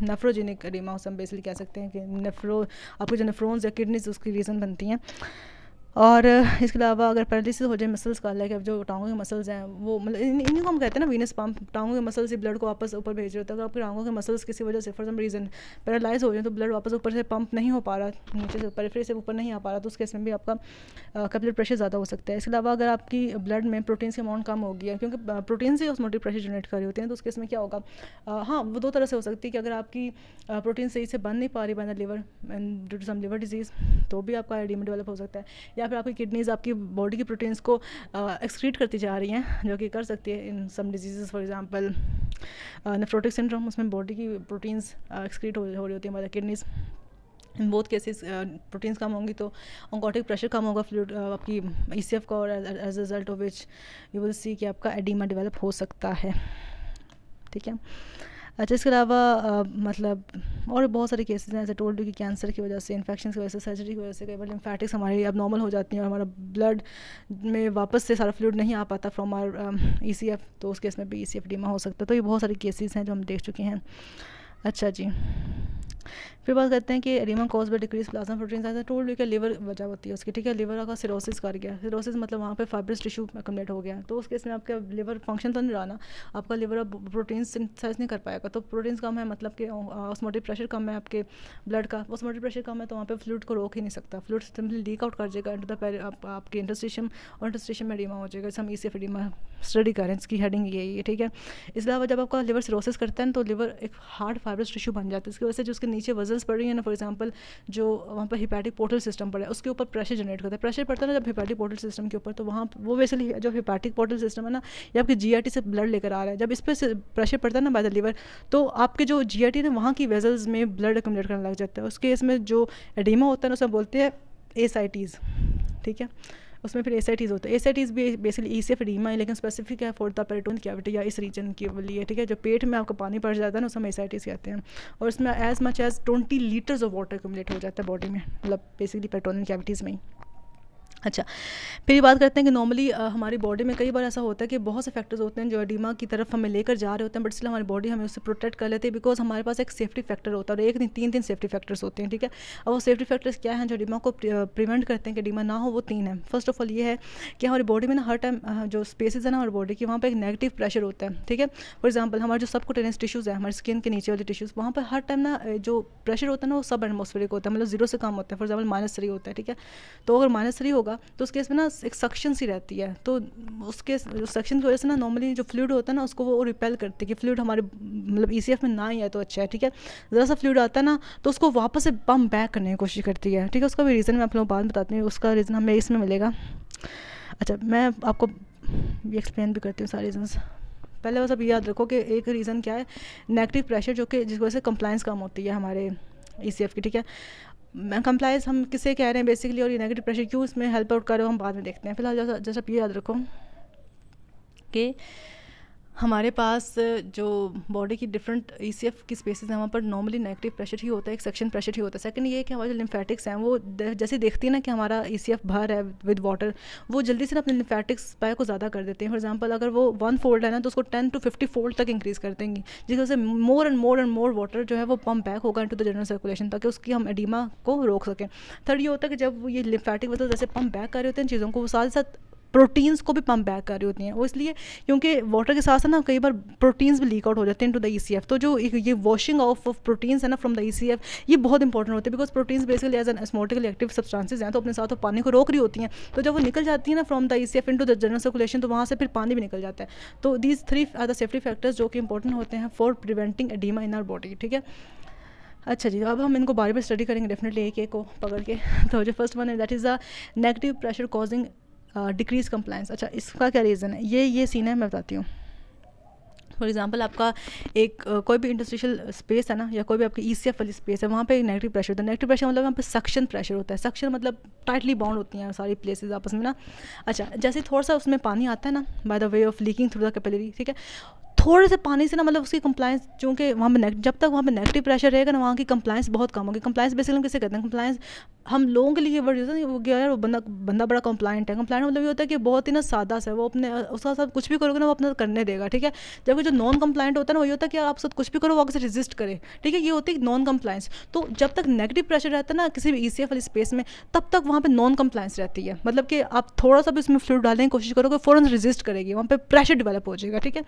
Speaker 1: नफ्रोजेनिक एडिमा उसमें बेसिकली कह सकते हैं कि नफ्रो आपके जो नफ्रोन्स या किडनीज उसकी रीज़न बनती हैं और इसके अलावा अगर पैरालिसिस हो जाए मसल्स का लाइक जो टांगों के मसल्स हैं वो मतलब इन्हीं को हम कहते हैं ना वीनस पम्प टांगों के मसल्स ही ब्लड को वापस ऊपर भेज रहे होते हैं अगर आपके टांगों के मसल्स किसी वजह से फॉर सम रीज़न पैरालाइज हो जाए तो ब्लड वापस ऊपर से पंप नहीं हो पा रहा नीचे से ऊपर फिर से ऊपर नहीं आ पा रहा तो उस केस में भी आपका ब्लड प्रेशर ज़्यादा हो सकता है इसके अलावा अगर आपकी ब्लड में प्रोटीन्स की अमाउंट कम होगी क्योंकि प्रोटीन से मोटिव प्रेशर जनरेट कर रहे होते हैं तो उस केस में क्या होगा हाँ वो दो तरह से हो सकती है कि अगर आपकी प्रोटीन सही से बन नहीं पा रही बन the liver and due to some liver disease तो भी आपका एडीम डेवलप हो सकता है या या फिर आपकी किडनीज आपकी बॉडी की प्रोटीन्स को एक्सक्रीट करती जा रही हैं जो कि कर सकती है in some diseases for example nephrotic syndrome उसमें बॉडी की प्रोटीन्स एक्सक्रीट हो रही होती है हमारे kidneys in both cases proteins कम होंगी तो ऑंकोटिक प्रेशर कम होगा फ्लू आपकी ई e का और as result of which you will see कि आपका एडिमा डेवलप हो सकता है ठीक है अच्छा इसके अलावा मतलब और बहुत सारे केसेस हैं ऐसे टोल्ड कि कैंसर की वजह से इन्फेक्शन की वजह से सर्जरी की वजह से कई बार लिम्फेटिक्स हमारी अब नॉर्मल हो जाती हैं और हमारा ब्लड में वापस से सारा फ्लूड नहीं आ पाता from our E C F तो उस केस में भी ई सी एफ डीमा हो सकता है तो ये बहुत सारे केसेस हैं जो हम देख चुके हैं अच्छा जी फिर बात करते हैं कि edema cause by decrease plasma protein told टोल क्या लीवर वजह होती है उसकी ठीक है लीवर का सिरोसिस कर गया सिरोसिस मतलब वहाँ पर फाइब्रस टिश्यू एकमलेट हो गया तो उस केस में आपका लीवर फंक्शन तो नहीं रहना आपका लीवर अब प्रोटीन सिंथसाइज नहीं कर पाएगा तो प्रोटीन्स कम है मतलब कि ऑस्मोटिक प्रेशर कम है आपके ब्लड का ऑस्मोटिक प्रेशर कम है तो वहाँ पर फ्लूड को रोक ही नहीं सकता फ्लूड सिंपली लीक आउट कर जाएगा इंटर दैर आपके इंटरस्टेशन और इंटरस्टेशन में एडीमा हो जाएगा इस हम ई सी एफ स्टडी करें इसकी हेडिंग ये है ठीक है इसके अलावा जब आपका लीवर सिरोसिस करता है तो लीवर एक हार्ड फाइब्रस टिश्यू बन जाता है इसकी वजह से जो उसके नीचे वजह मॉडल्स पड़ रही हैं ना फॉर एग्जाम्पल जो वहाँ पर हिपैटिक पोर्टल सिस्टम पड़ा है उसके ऊपर प्रेशर जनरेट करता है प्रेशर पड़ता है ना जब हिपैटिक पोर्टल सिस्टम के ऊपर तो वहाँ वो बेसिकली जो हिपैटिक पोर्टल सिस्टम है ना ये आपके जी से ब्लड लेकर आ रहा है जब इस पर प्रेशर पड़ता है ना बाय द लीवर तो आपके जो जी आई टी ना वहाँ की वेजल्स में ब्लड एकमलेट करने लग जाता है उस केस में जो एडिमा होता है ना उसमें बोलते हैं एस ठीक है उसमें फिर e हैं एस आई टीज़ भी बेसिकली ई से रीमा है लेकिन स्पेसिफिक है फोर्थ पेरेटोन कैविटी या इस रीजन के लिए ठीक है जो पेट में आपको पानी पड़ जाता है ना उसमें हम एसेटीज़ e कहते हैं और उसमें as much as twenty liters of water complete हो जाता है बॉडी में मतलब बेसिकली पेरेटोन कैविटीज़ में ही अच्छा फिर बात करते हैं कि नॉर्मली हमारी बॉडी में कई बार ऐसा होता है कि बहुत से फैक्टर्स होते हैं जो एडिमा की तरफ हमें लेकर जा रहे होते हैं बट स्टिल हमारी बॉडी हमें उससे प्रोटेक्ट कर लेती है बिकॉज हमारे पास एक सेफ्टी फैक्टर होता है और एक दिन तीन दिन सेफ्टी फैक्टर्स होते हैं ठीक है अब वो सेफ्टी फैक्टर्स क्या हैं जो एडिमा को प्रिवेंट करते हैं कि एडिमा ना हो वो तीन है फर्स्ट ऑफ ऑल ये है कि हमारी बॉडी में ना हर टाइम जो स्पेसिस है ना हमारी बॉडी की वहाँ पर एक नेगेटिव प्रेशर होता है ठीक है फॉर एग्जाम्पल हमारे जो टेनिस टिशूज है हमारे स्किन के नीचे वाले टिश्यूज़ वहाँ पर हर टाइम ना जो प्रेशर होता है ना वो सब एटमोसफेरिक होता है मतलब जीरो से कम होता है फॉर एग्जाम्पल माइनस थ्री होता है ठीक है तो अगर माइनस थ्री होगा होगा तो उस केस में ना एक सक्शन सी रहती है तो उसके सक्शन की वजह से ना नॉर्मली जो फ्लूड होता है ना उसको वो रिपेल करती है कि फ्लूड हमारे मतलब ई e में ना ही आए तो अच्छा है ठीक है ज़रा सा फ्लूड आता है ना तो उसको वापस से पम्प बैक करने की कोशिश करती है ठीक है उसका भी रीज़न मैं आप लोगों को बाद बताती हूँ उसका रीज़न हमें इसमें मिलेगा अच्छा मैं आपको ये एक्सप्लेन भी करती हूँ सारे रीजन्स पहले बस अब याद रखो कि एक रीज़न क्या है नेगेटिव प्रेशर जो कि जिस वजह से कंप्लाइंस कम होती है हमारे ई e की ठीक है कंप्लाइज हम किसे कह रहे हैं बेसिकली और ये नेगेटिव प्रेशर क्यों इसमें हेल्प आउट करो हम बाद में देखते हैं फिलहाल जैसा जैसा आप ये याद रखो कि हमारे पास जो बॉडी की डिफरेंट ई सी एफ की स्पेसिस हैं वहाँ पर नॉर्मली नेगेटिव प्रेशर ही होता है एक सेक्शन प्रेशर ही होता है सेकंड ये कि हमारे जो लिम्फेटिक्स हैं वो जैसे देखती है ना कि हमारा ई सी एफ बाहर है विद वाटर वो जल्दी से ना अपने लिम्फेटिक्स पाए को ज़्यादा कर देते हैं फॉर एग्जाम्पल अगर वो वन फोल्ड है ना तो उसको टेन टू फिफ्टी फोल्ड तक इंक्रीज़ कर देंगी जिसकी वजह से more and more and more water जो है वो पम्प बैक होगा टू द जनरल सर्कुलेशन ताकि उसकी हम एडीमा को रोक सकें थर्ड ये होता है कि जब ये लिम्फेटिक मतलब जैसे पम्प बैक कर रहे होते हैं चीज़ों को वो साथ साथ प्रोटीन्स को भी पम्प बैक कर रही होती हैं वो इसलिए क्योंकि वाटर के साथ साथ ना कई बार प्रोटीन्स भी लीक आउट हो जाते हैं टू द ई तो जो ये वॉशिंग ऑफ ऑफ प्रोटीन्स है ना फ्रॉम द ई ये बहुत इंपॉर्टेंट होते हैं because proteins basically as an osmotically active substances हैं तो अपने साथ पानी को रोक रही होती हैं तो जब वो निकल जाती है ना from the E C F into the general circulation तो वहाँ से फिर पानी भी निकल जाता है तो these three are the safety factors जो कि इंपॉर्टेंट होते हैं for preventing edema in our body ठीक है अच्छा जी अब हम इनको बारे में स्टडी करेंगे डेफिनेटली एक एक को पकड़ के *laughs* तो जो फर्स्ट वन है that is the negative pressure causing decrease compliance अच्छा इसका क्या रीज़न है ये ये सीन है मैं बताती हूँ फॉर एग्जाम्पल आपका एक कोई भी इंडस्ट्रियल स्पेस है ना या कोई भी आपकी ई सी एफ वाली स्पेस है वहाँ पे एक नेगेटिव प्रेशर होता है नेगेटिव प्रेशर मतलब वहाँ पे सक्शन प्रेशर होता है सक्शन मतलब टाइटली बाउंड होती हैं सारी प्लेसेस आपस में ना अच्छा जैसे थोड़ा सा उसमें पानी आता है ना by the way of leaking through the capillary ठीक है थोड़े से पानी से ना मतलब उसकी कंप्लाइंस चूँकि वहाँ पर जब तक वहाँ पर नेगेटिव प्रेशर रहेगा ना वहाँ की कंप्लाइंस बहुत कम होगी कम्पलाइंस बेसिकली हम किसे कहते हैं कंप्लाइंस हम लोगों के लिए वर्ड यूज़ वो गया है वो बंदा बंदा बड़ा कंप्लाइंट है कंप्लाइंट मतलब ये होता है कि बहुत ही ना सादा सा है वो अपने उसका साथ कुछ भी करोगे ना वो अपना करने देगा ठीक है जबकि जो नॉन कंप्लाइंट होता है ना वही होता है कि आप साथ कुछ भी करो वो आपसे रजिस्ट करे ठीक है ये होती है नॉन कंप्लाइंस तो जब तक नेगेटिव प्रेशर रहता है ना किसी भी ई e वाली स्पेस में तब तक वहाँ पर नॉन कंप्लाइंस रहती है मतलब कि आप थोड़ा सा भी उसमें फ्लूड डालने की कोशिश करोगे फ़ौरन रजिस्ट करेगी वहाँ पर प्रेशर डिवेलप हो जाएगा ठीक है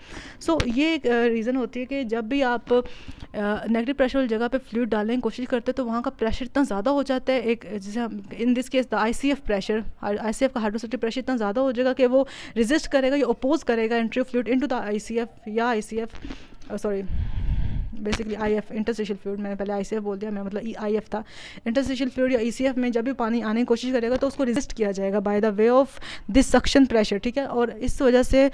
Speaker 1: सो ये एक रीज़न होती है कि जब भी आप नेगेटिव प्रेशर वाली जगह पे फ्लूड डालने की कोशिश करते हैं तो वहाँ का प्रेशर इतना ज़्यादा हो जाता है एक जैसे in this case the I C F pressure I C F का हाइड्रोसिटी प्रेशर इतना ज़्यादा हो जाएगा कि वो रिजिस्ट करेगा या अपोज करेगा entry fluid into the I C F या I C F sorry basically I F interstitial fluid मैंने पहले आई सी एफ बोल दिया मैं मतलब ई आई एफ था इंटरसेशल फ्लूड या ई सी एफ में जब भी पानी आने की कोशिश करेगा तो उसको रिजिस्ट किया जाएगा by the way of this suction pressure ठीक है और इस वजह से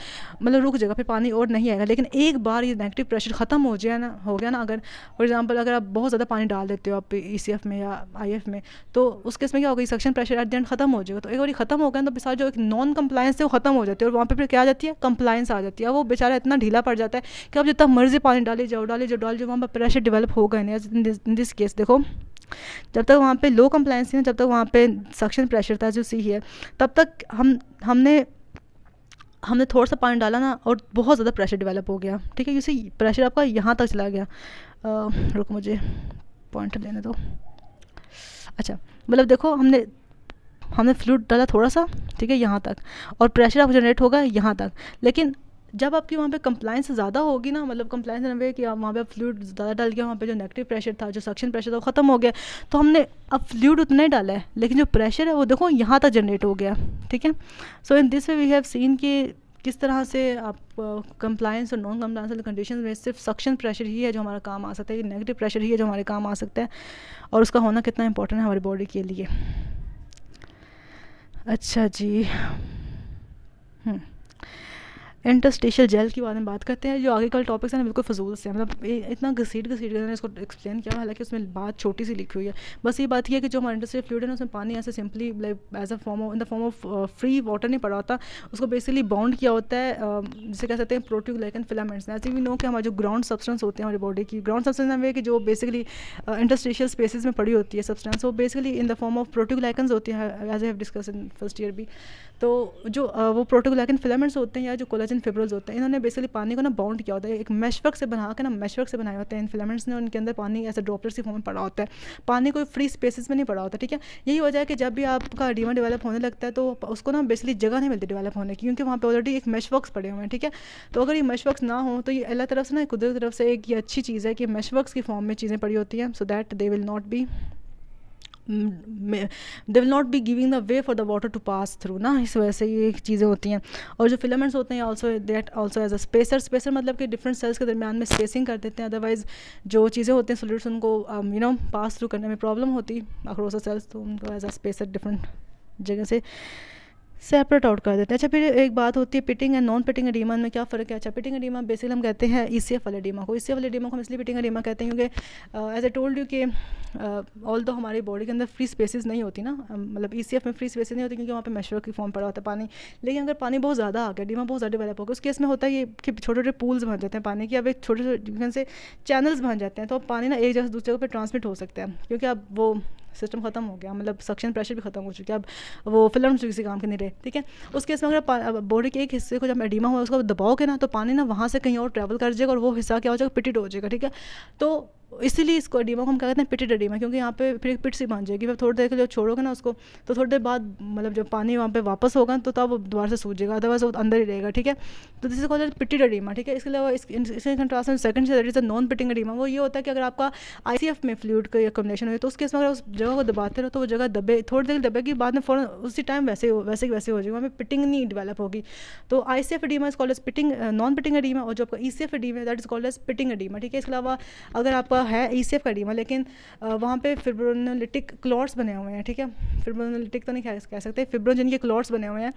Speaker 1: मतलब रुक जाएगा फिर पानी और नहीं आएगा लेकिन एक बार ये नेगेटिव प्रेशर ख़त्म हो जाए ना हो गया ना अगर फॉर एग्जाम्पल अगर आप बहुत ज़्यादा पानी डाल देते हो आप ई सी एफ में या आई एफ में तो उस केस में क्या होगा ये suction pressure at the end खत्म हो जाएगा तो एक बार खत्म हो गया तो बिसार जो एक नॉन कंप्लायंस है वो खत्म हो जाती है और वहाँ पर फिर क्या आ जाती है कंप्लायंस आ जाती है वो बेचारा इतना ढीला पड़ जाता है कि आप जितना मर्जी पानी डाले जाओ डाले जाओ डाले ऑल जो वहाँ पर प्रेशर डेवलप होगा गए इन दिस केस देखो जब तक वहाँ पे लो कंप्लायंस थी ना जब तक वहाँ पे सक्शन प्रेशर था जो सी है तब तक हम हमने हमने थोड़ा सा पानी डाला ना और बहुत ज़्यादा प्रेशर डेवलप हो गया ठीक है इसी प्रेशर आपका यहाँ तक चला गया आ, रुको मुझे पॉइंट लेने दो अच्छा मतलब देखो हमने हमने फ्लूड डाला थोड़ा सा ठीक है यहाँ तक और प्रेशर आपको जनरेट होगा यहाँ तक लेकिन जब आपकी वहाँ पे कंप्लाइंस ज़्यादा होगी ना मतलब कंप्लाइंस इन वे कि आप वहाँ पे फ्लूड ज़्यादा डाल गया वहाँ पे जो नेगेटिव प्रेशर था जो सक्शन प्रेशर था वो ख़त्म हो गया तो हमने अब फ्लूड उतना ही डाला है लेकिन जो प्रेशर है वो देखो यहाँ तक जनरेट हो गया ठीक है so in this way we have seen कि किस तरह से आप कंप्लाइंस और नॉन कम्पलाइंस वाली कंडीशन में सिर्फ सक्शन प्रेशर ही है जो हमारा काम आ सकता है नेगेटिव प्रेशर ही है जो हमारे काम आ सकता है और उसका होना कितना इंपॉर्टेंट है हमारी बॉडी के लिए अच्छा जी हम्म इंटरस्टेशल जेल के बारे में बात करते हैं जो आगे कल टॉपिक्स हैं बिल्कुल फजूल से मतलब इतना घसीट घसीट कर इसको एक्सप्लेन किया हालांकि उसमें बात छोटी सी लिखी हुई है बस ये बात यह है कि जो हमारा इंडस्ट्रियल फ्लूड है उसमें पानी ऐसे simply like as a form in the form of free water नहीं पड़ा होता उसको बेसिकली बाउंड किया होता है uh, जिसे कह सकते हैं एंड फिलामेंट्स ऐसे भी नो कि हमारे जो ग्राउंड सब्सटेंस होते हैं हमारी बॉडी की ग्राउंड सब्सटेंस हमें कि जो बेसिकली इंडस्ट्रियल स्पेसिस में पड़ी होती है सब्सटेंस वो basically in the form of proteoglycans होती है as I have discuss in first year भी तो जो वो प्रोटोगलाइकन फिलामेंट्स होते हैं या जो कोलाजन फिब्रोल्स होते हैं इन्होंने बेसिकली पानी को ना बाउंड किया होता है एक मैशवर्क से बना के ना मैशवर्क से बनाए होते हैं इन फिलामेंट्स ने उनके अंदर पानी ऐसे ड्रॉपलेट्स की फॉर्म में पड़ा होता है पानी कोई फ्री स्पेसिस में नहीं पड़ा होता ठीक है यही वजह है कि जब भी आपका डीमा डेवलप होने लगता है तो उसको ना बेसिकली जगह नहीं मिलती डेवलप होने की क्योंकि वहाँ पर ऑलरेडी एक मैशवर्क्स पड़े हुए हैं ठीक है तो अगर ये मैशवर्क्स ना हो तो ये अल्लाह तरफ से ना कुदरत तरफ से एक ये अच्छी चीज़ है कि मैशवर्क्स की फॉर्म में चीज़ें पड़ी होती हैं so that they will not be they will not be giving the way for the water to pass through ना इस वजह से ये चीज़ें होती हैं और जो फिलामेंट्स होते हैं also that also as a spacer spacer मतलब कि डिफरेंट सेल्स के दरमियान में स्पेसिंग कर देते हैं अदरवाइज जो चीज़ें होती हैं सोल्यूट्स उनको यू नो पास थ्रू करने में प्रॉब्लम होती अखरोसा सेल्स तो उनको एज अ स्पेसर डिफरेंट जगह से सेपरेट आउट कर देते हैं अच्छा फिर एक बात होती है pitting and non pitting edema में क्या फ़र्क है अच्छा पिटिंग एडीमा बेसिकली हम कहते हैं ई सी एफ वाले डीमा को ई सी एफ वाले डीमा को हम इसलिए पिटिंग एडीमा कहते हैं क्योंकि एज ए टोल्ड यू कि ऑल uh, दो हमारी बॉडी के अंदर फ्री स्पेसिस नहीं होती ना um, मतलब ई सी एफ में फ्री स्पेसिस नहीं होती क्योंकि वहाँ पर मेशर की फॉर्म पड़ा होता है पानी लेकिन अगर पानी बहुत ज़्यादा आ गया डीमा बहुत ज़्यादा डेवलप हो गया उस केस में होता है ये कि छोटे छोटे पूल्स बन जाते हैं पानी के अब एक छोटे छोटे से चैनल्स बन जाते हैं तो पानी ना एक जगह से दूसरे जगह पर ट्रांसमिट हो सकता है क्योंकि अब वो सिस्टम ख़त्म हो गया मतलब सक्शन प्रेशर भी खत्म हो चुका है अब वो फिल्म किसी काम के नहीं रहे ठीक है उस केस में अगर बॉडी के एक हिस्से को जब एडिमा हुआ उसको दबाओगे ना तो पानी ना वहाँ से कहीं और ट्रैवल कर जाएगा और वो हिस्सा क्या हो जाएगा पिटिट हो जाएगा ठीक है तो इसीलिए इसको अडीमा को हम क्या कहते हैं पिटेड अडीमा क्योंकि यहाँ पे फिर पिट सी बांध जाएगी फिर थोड़ी देर के लिए छोड़ोगे ना उसको तो थोड़ी देर बाद मतलब जब पानी वहाँ पे वापस होगा तो तब दोबारा से सूझेगा अदरवाइज वो अंदर ही रहेगा ठीक है तो जिससे कहते हैं पिटेड अडीमा ठीक है इसके अलावा इसके कंट्रास्ट में सेकंड से is a non pitting edema वो ये होता है कि अगर आपका आई सी एफ में फ्लूड का अकोमोडेशन हुई तो उस केस में अगर उस जगह को दबाते रहो तो वो जगह दबे थोड़ी देर दबेगी बाद में फ़ौरन उसी टाइम वैसे वैसे वैसे हो जाएगी वहाँ पर पिटिंग नहीं डिवेलप होगी तो I C F edema is as pitting non pitting edema और जो आपका E C F edema that is call as pitting edema ठीक है इसके अलावा अगर आपका है ई सी एफ लेकिन वहाँ पे फिब्रोनोलिटिक क्लॉट्स बने हुए हैं ठीक है फिब्रोनोलिटिक तो नहीं कह सकते फिब्रोजन के क्लॉट्स बने हुए हैं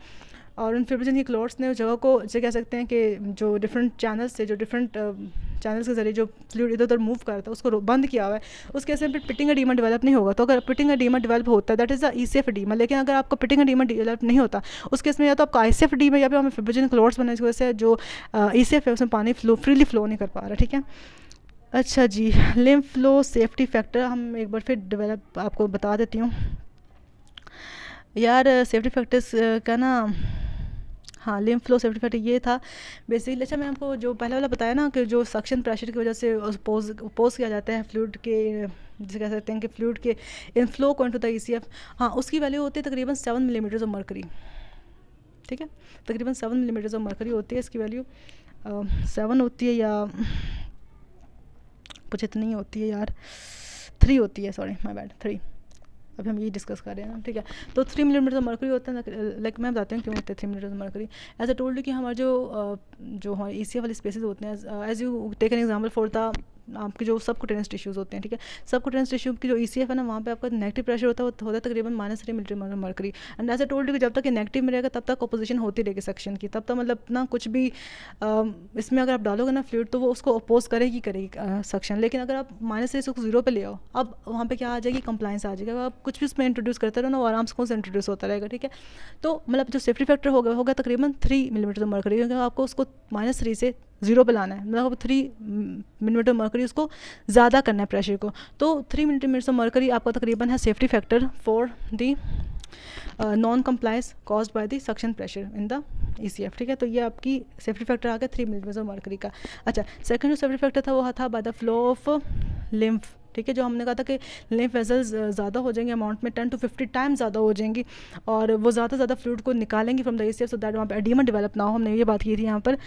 Speaker 1: और उन फिब्रोजन के क्लॉट्स ने उस जगह को जैसे कह सकते हैं कि जो डिफरेंट चैनल्स से जो डिफरेंट चैनल्स के जरिए जो फ्लूड इधर उधर मूव करता है उसको बंद किया हुआ है उसके ऐसे फिर पिटिंग एडीमा डेवलप नहीं होगा तो अगर पिटिंग एडीमा डेवलप होता है that is the E C F edema लेकिन अगर आपका पिटिंग एडीमा डेवलप नहीं होता उसके इसमें या तो आपका आई सी एफ डीमा या फिर हमें फिब्रोजन क्लॉट्स बने जिसकी वजह से जो ई सी एफ है उसमें पानी फ्लो फ्रीली फ्लो नहीं कर पा रहा ठीक है अच्छा जी लिम्फ फ्लो सेफ्टी फैक्टर हम एक बार फिर डेवलप आपको बता देती हूँ यार सेफ्टी फैक्टर्स का ना हाँ लिम्फ फ्लो सेफ्टी फैक्टर ये था बेसिकली अच्छा मैं आपको जो पहला वाला बताया ना कि जो सक्शन प्रेशर की वजह से पोज पोज किया जाता है फ्लूड के जिसे कह सकते हैं कि फ्लूड के इनफ्लो कॉइंट होता है ई हाँ उसकी वैल्यू होती है तकरीबन सेवन मिलीमीटर्स ऑफ मरकरी ठीक है तकरीबन सेवन मिलीमीटर्स ऑफ मरकरी होती है इसकी वैल्यू सेवन होती है या कुछ इतनी होती है यार थ्री होती है सॉरी माई बैड थ्री अभी हम यही डिस्कस कर रहे हैं ठीक है तो थ्री मिलीमीटर तो मरकरी होता है लाइक मैं बताती हूँ क्यों होते हैं three millimeter mercury as a told कि हमारे जो जो हमारे ए वाले स्पेसेस होते हैं as you take an example for the आपके जो सब कुटेनस टिश्यूज़ होते हैं ठीक है सब कुटेनस टिश्यू की जो ई सी एफ है ना वहाँ पर आपका नेगेटिव प्रेशर होता है वो होता है तकरीबन minus three millimeter mercury and ऐसे टोल्ड कि जब तक ये नेगेटिव में रहेगा तब तक अपोजिशन होती रहेगी सेक्शन की तब तक मतलब ना कुछ भी इसमें अगर आप डालोगे ना फ्लूड तो वो उसको अपोज करेगी करेगी सेक्शन लेकिन अगर आप माइनस थ्री उसको जीरो पर ले आओ अब वहाँ पर क्या आ जाएगी कंप्लाइंस आ जाएगी अगर आप कुछ भी उसमें इंट्रोड्यूस करते रहो ना वो आराम से कौन से इंट्रोड्यूस होता रहेगा ठीक है तो मतलब जो सेफ्टी फैक्टर होगा होगा तकरीबन थ्री मिलीमीटर मरकरी क्योंकि आपको उसको माइनस थ्री से जीरो पे लाना है मतलब थ्री मिलीमीटर मरकरी उसको ज़्यादा करना है प्रेशर को तो थ्री मिलीमीटर मरकरी आपका तकरीबन है safety factor for the non compliance cause by the suction pressure in the E C F ठीक है तो ये आपकी सेफ्टी फैक्टर आ गया थ्री मिलीमीटर मरकरी का अच्छा सेकेंड जो सेफ्टी फैक्टर था वो था by the flow of lymph ठीक है जो हमने कहा था कि लिम्फ वेजल्स ज़्यादा हो जाएंगे अमाउंट में टेन टू फिफ्टी टाइम ज़्यादा हो जाएंगी और वो ज़्यादा से ज़्यादा फ्लूड को निकालेंगी from the E C F so that वहाँ पर एडीमा डेवलप ना हो हमने ये बात की थी यहाँ पर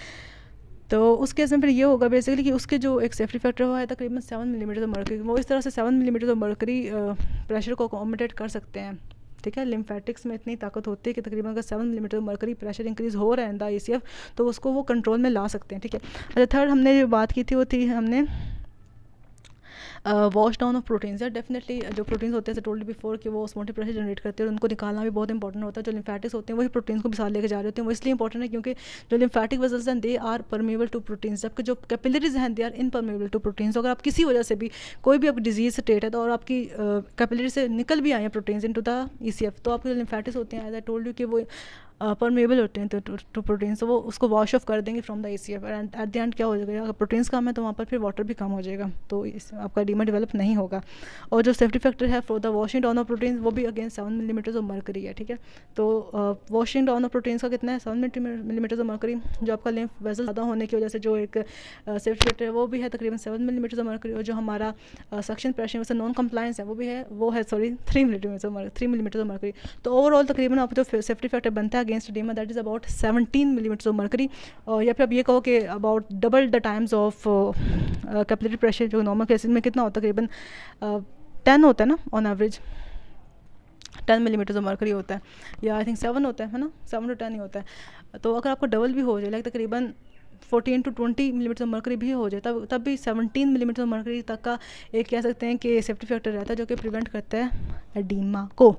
Speaker 1: तो उस केस में फिर ये होगा बेसिकली कि उसके जो एक सेफ्टी फैक्टर हुआ है तकरीबन सेवन मिलीमीटर ऑफ मर्करी वो इस तरह से seven millimetre of mercury pressure को अकोमोडेट कर सकते हैं ठीक है लिम्फेटिक्स में इतनी ताकत होती है कि तकरीबन अगर seven millimeter mercury pressure increase हो रहा है सी एफ तो उसको वो कंट्रोल में ला सकते हैं ठीक है अच्छा थर्ड हमने जो बात की थी वो थी हमने वॉश डाउन ऑफ प्रोटीन्स है डेफिनेटली जो प्रोटीन्स होते हैं टोल्ड बिफोर कि वो ऑस्मोटिक प्रेशर जनरेट करते हैं और उनको निकालना भी बहुत इंपॉर्टेंट होता है जो लिम्फेटिक्स होते हैं वही प्रोटीन्स को मिसाल लेकर जा रहे होते हैं वो इसलिए इंपॉर्टेंट है क्योंकि जो लिम्फेटिक वजल्स हैं they are permeable to proteins जबकि जो कैपिलरीज हैं they are impermeable to proteins अगर आप किसी वजह से भी कोई भी अब डिजीज स्टेट है तो और आपकी कैपिलरी से निकल भी आए हैं proteins into the E तो आपके जो लिम्फेटिक्स होते हैं एज आई टोल्ड यू कि वो परमेबल होते हैं टू टू प्रोटीन्स वो उसको वॉश ऑफ कर देंगे from the A C F and at the end क्या हो जाएगा अगर प्रोटीन्स कम है तो वहाँ पर फिर वाटर भी कम हो जाएगा तो इस आपका डीमा डेवलप नहीं होगा और जो सेफ्टी फैक्टर है for the washing down of proteins वो भी again seven millimeters of mercury है ठीक है तो वॉशिंग डाउन ऑफ प्रोटीन्स का कितना है सेवन मिलीमीटर्स ऑफ मरकरी जो आपका लिम्फ वेजल ज़्यादा होने की वजह से जो एक सेफ्टी फैक्टर है वो भी है तकरीबन सेवन मिलीमीटर्स ऑफ मरकरी और जो हमारा सक्शन प्रेशर वैसे नॉन कम्पलाइंस है वो भी है वो है sorry three millimeter three millimetre of mercury तो ओवरऑल तकरीबन आप जो सेफ्टी फैक्टर बनता है against edema that is about seventeen millimeters of mercury या फिर आप ये कहो कि about double the times of capillary pressure जो नॉर्मल केसेज में कितना होता है तकरीबन टेन uh, होता है ना on average ten millimeter of mercury होता है या आई थिंक सेवन होता है ना सेवन टू टेन ही होता है तो अगर आपको डबल भी हो जाए लाइक तकरीबन fourteen to twenty millimeter of mercury भी हो जाए तब तब भी सेवनटीन मिलीमीटर ऑफ मरकरी तक का एक कह सकते हैं कि सेफ्टी फैक्टर रहता है जो कि प्रिवेंट करता है एडीमा को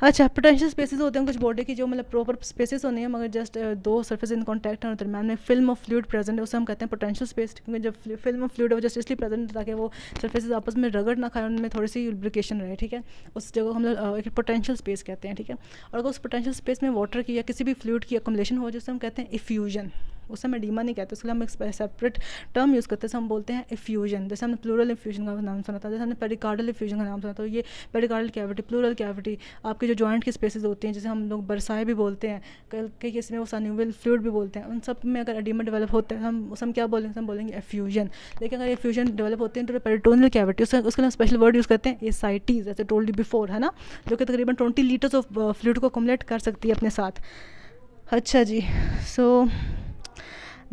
Speaker 1: हाँ, अच्छा पोटेंशियल स्पेसेस होते हैं कुछ बॉडी की जो मतलब प्रॉपर स्पेसेस होने हैं मगर जस्ट दो सर्फेस इन कॉन्टैक्ट हैं दरम्यान में फिल्म ऑफ फ्लूड प्रेजेंट है उसे हम कहते हैं पोटेंशियल स्पेस क्योंकि जब फिल्म ऑफ फ्लूड है वो जस्ट इसलिए प्रेजेंट है ताकि वो सर्फेस आपस में रगड़ ना खाए उनमें थोड़ी सी लुब्रिकेशन रहे ठीक है उस जगह हम लोग एक पोटेंशियल स्पेस कहते हैं ठीक है और अगर उस पोटेंशियल स्पेस में वाटर की या किसी भी फ्लूड की अकोमलेशन हो जिससे हम कहते हैं इफ्यूजन उसे समय डीमा नहीं कहते उसके लिए हम एक सेपरेट टर्म यूज़ करते हैं हम बोलते हैं इफ्यूजन जैसे हमने प्लूरल इफ्यूजन का नाम सुना था जैसे हमने पेरिकार्डल इफ्यूजन का नाम सुना था तो ये पेरिकार्डल कैविटी प्लूरल कैविटी आपके जो जॉइंट की स्पेसेस होती हैं जैसे हम लोग बरसाए भी बोलते हैं कल के केस में वो सन्यूबल फ्लूड भी बोलते हैं उन सब में अगर एडीमा डेवलप होता है तो हम उस हम क्या बोलेंगे हम बोलेंगे एफ्यूजन लेकिन अगर एफ्यूजन डेवलप होते हैं तो पेरिटोनियल कैविटी उसके उसके लिए हम स्पेशल वर्ड यूज़ करते हैं एसाइटीज जैसे टोल्ड बिफोर है ना जो कि तकरीबन ट्वेंटी लीटर्स ऑफ फ्लूड को कमलेट कर सकती है अपने साथ अच्छा जी so so,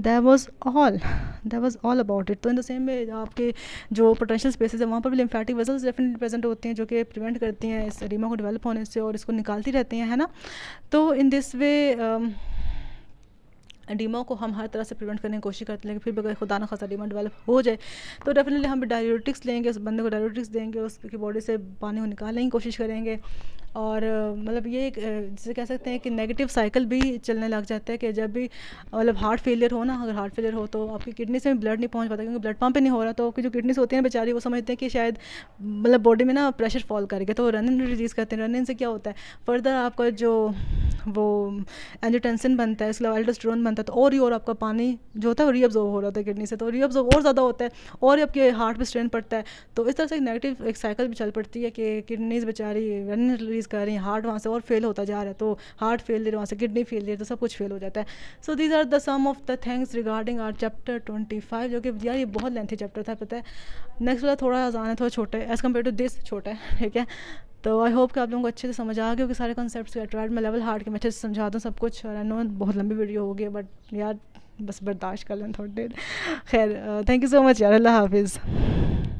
Speaker 1: that was all that was all about it तो इन द सेम वे आपके जो पोटेंशियल स्पेसिस है वहाँ पर भी लिम्फेटिक वेजल्स डेफिनेटली प्रेजेंट होते हैं जो कि प्रिवेंट करती हैं इस रीमा को डेवलप होने से और इसको निकालती रहती हैं है ना तो इन दिस वे डीमा को हम हर तरह से प्रिवेंट करने की कोशिश करते हैं लेकिन फिर भी अगर खुदा ना खासा डीमा डेवलप हो जाए तो डेफिनेटली हम डायरेटिक्स लेंगे उस बंदे को डायरेटिक्स देंगे उसकी बॉडी से पानी को निकालने की कोशिश करेंगे और मतलब ये एक जैसे कह सकते हैं कि नेगेटिव साइकिल भी चलने लग जाता है कि जब भी मतलब हार्ट फेलियर हो ना अगर हार्ट फेलियर हो तो आपकी किडनी से भी ब्लड नहीं पहुंच पाता क्योंकि ब्लड पंप ही नहीं हो रहा तो आपकी जो किडनीस होती है ना बेचारी वो समझते हैं कि शायद मतलब बॉडी में ना प्रेशर फॉल करेगा तो रनिंग रिलीज़ करते हैं रनिंग से क्या होता है फर्दर आपका जो वो एंजोटेंसन बनता है इसलिए अलावा एल्डोस्ट्रोन बनता है तो और ही और आपका पानी जो होता है वो रीअब्जॉर्व हो रहा होता है किडनी से तो रीअब्जॉर्व और ज़्यादा होता है और आपके हार्ट पर स्ट्रेन पड़ता है तो इस तरह से एक नेगेटिव एक साइकिल भी चल पड़ती है कि किडनीज बेचारी रनिंग डिजीज़ कर रही हैं हार्ट वहाँ से और फेल होता जा रहा है तो हार्ट फेल दे वहाँ से किडनी फेल दे तो सब कुछ फेल हो जाता है so these are the some of the things regarding our chapter twenty five जो कि यार ये बहुत लेंथी चैप्टर था पता है नेक्स्ट वाला थोड़ा आसान है थोड़ा छोटा है एज़ कम्पेयर टू दिस छोटा है *laughs* ठीक है तो आई होप कि आप लोगों को अच्छे से समझ आ गया कि सारे कॉन्सेप्ट्स के अट्रैक्ट मैं लेवल हार्ड के मैं अच्छे से समझा दूँ सब कुछ और आई नो बहुत लंबी वीडियो होगी बट यार बस बर्दाश्त कर लें थोड़ी देर *laughs* खैर थैंक यू सो मच यार अल्लाह हाफिज़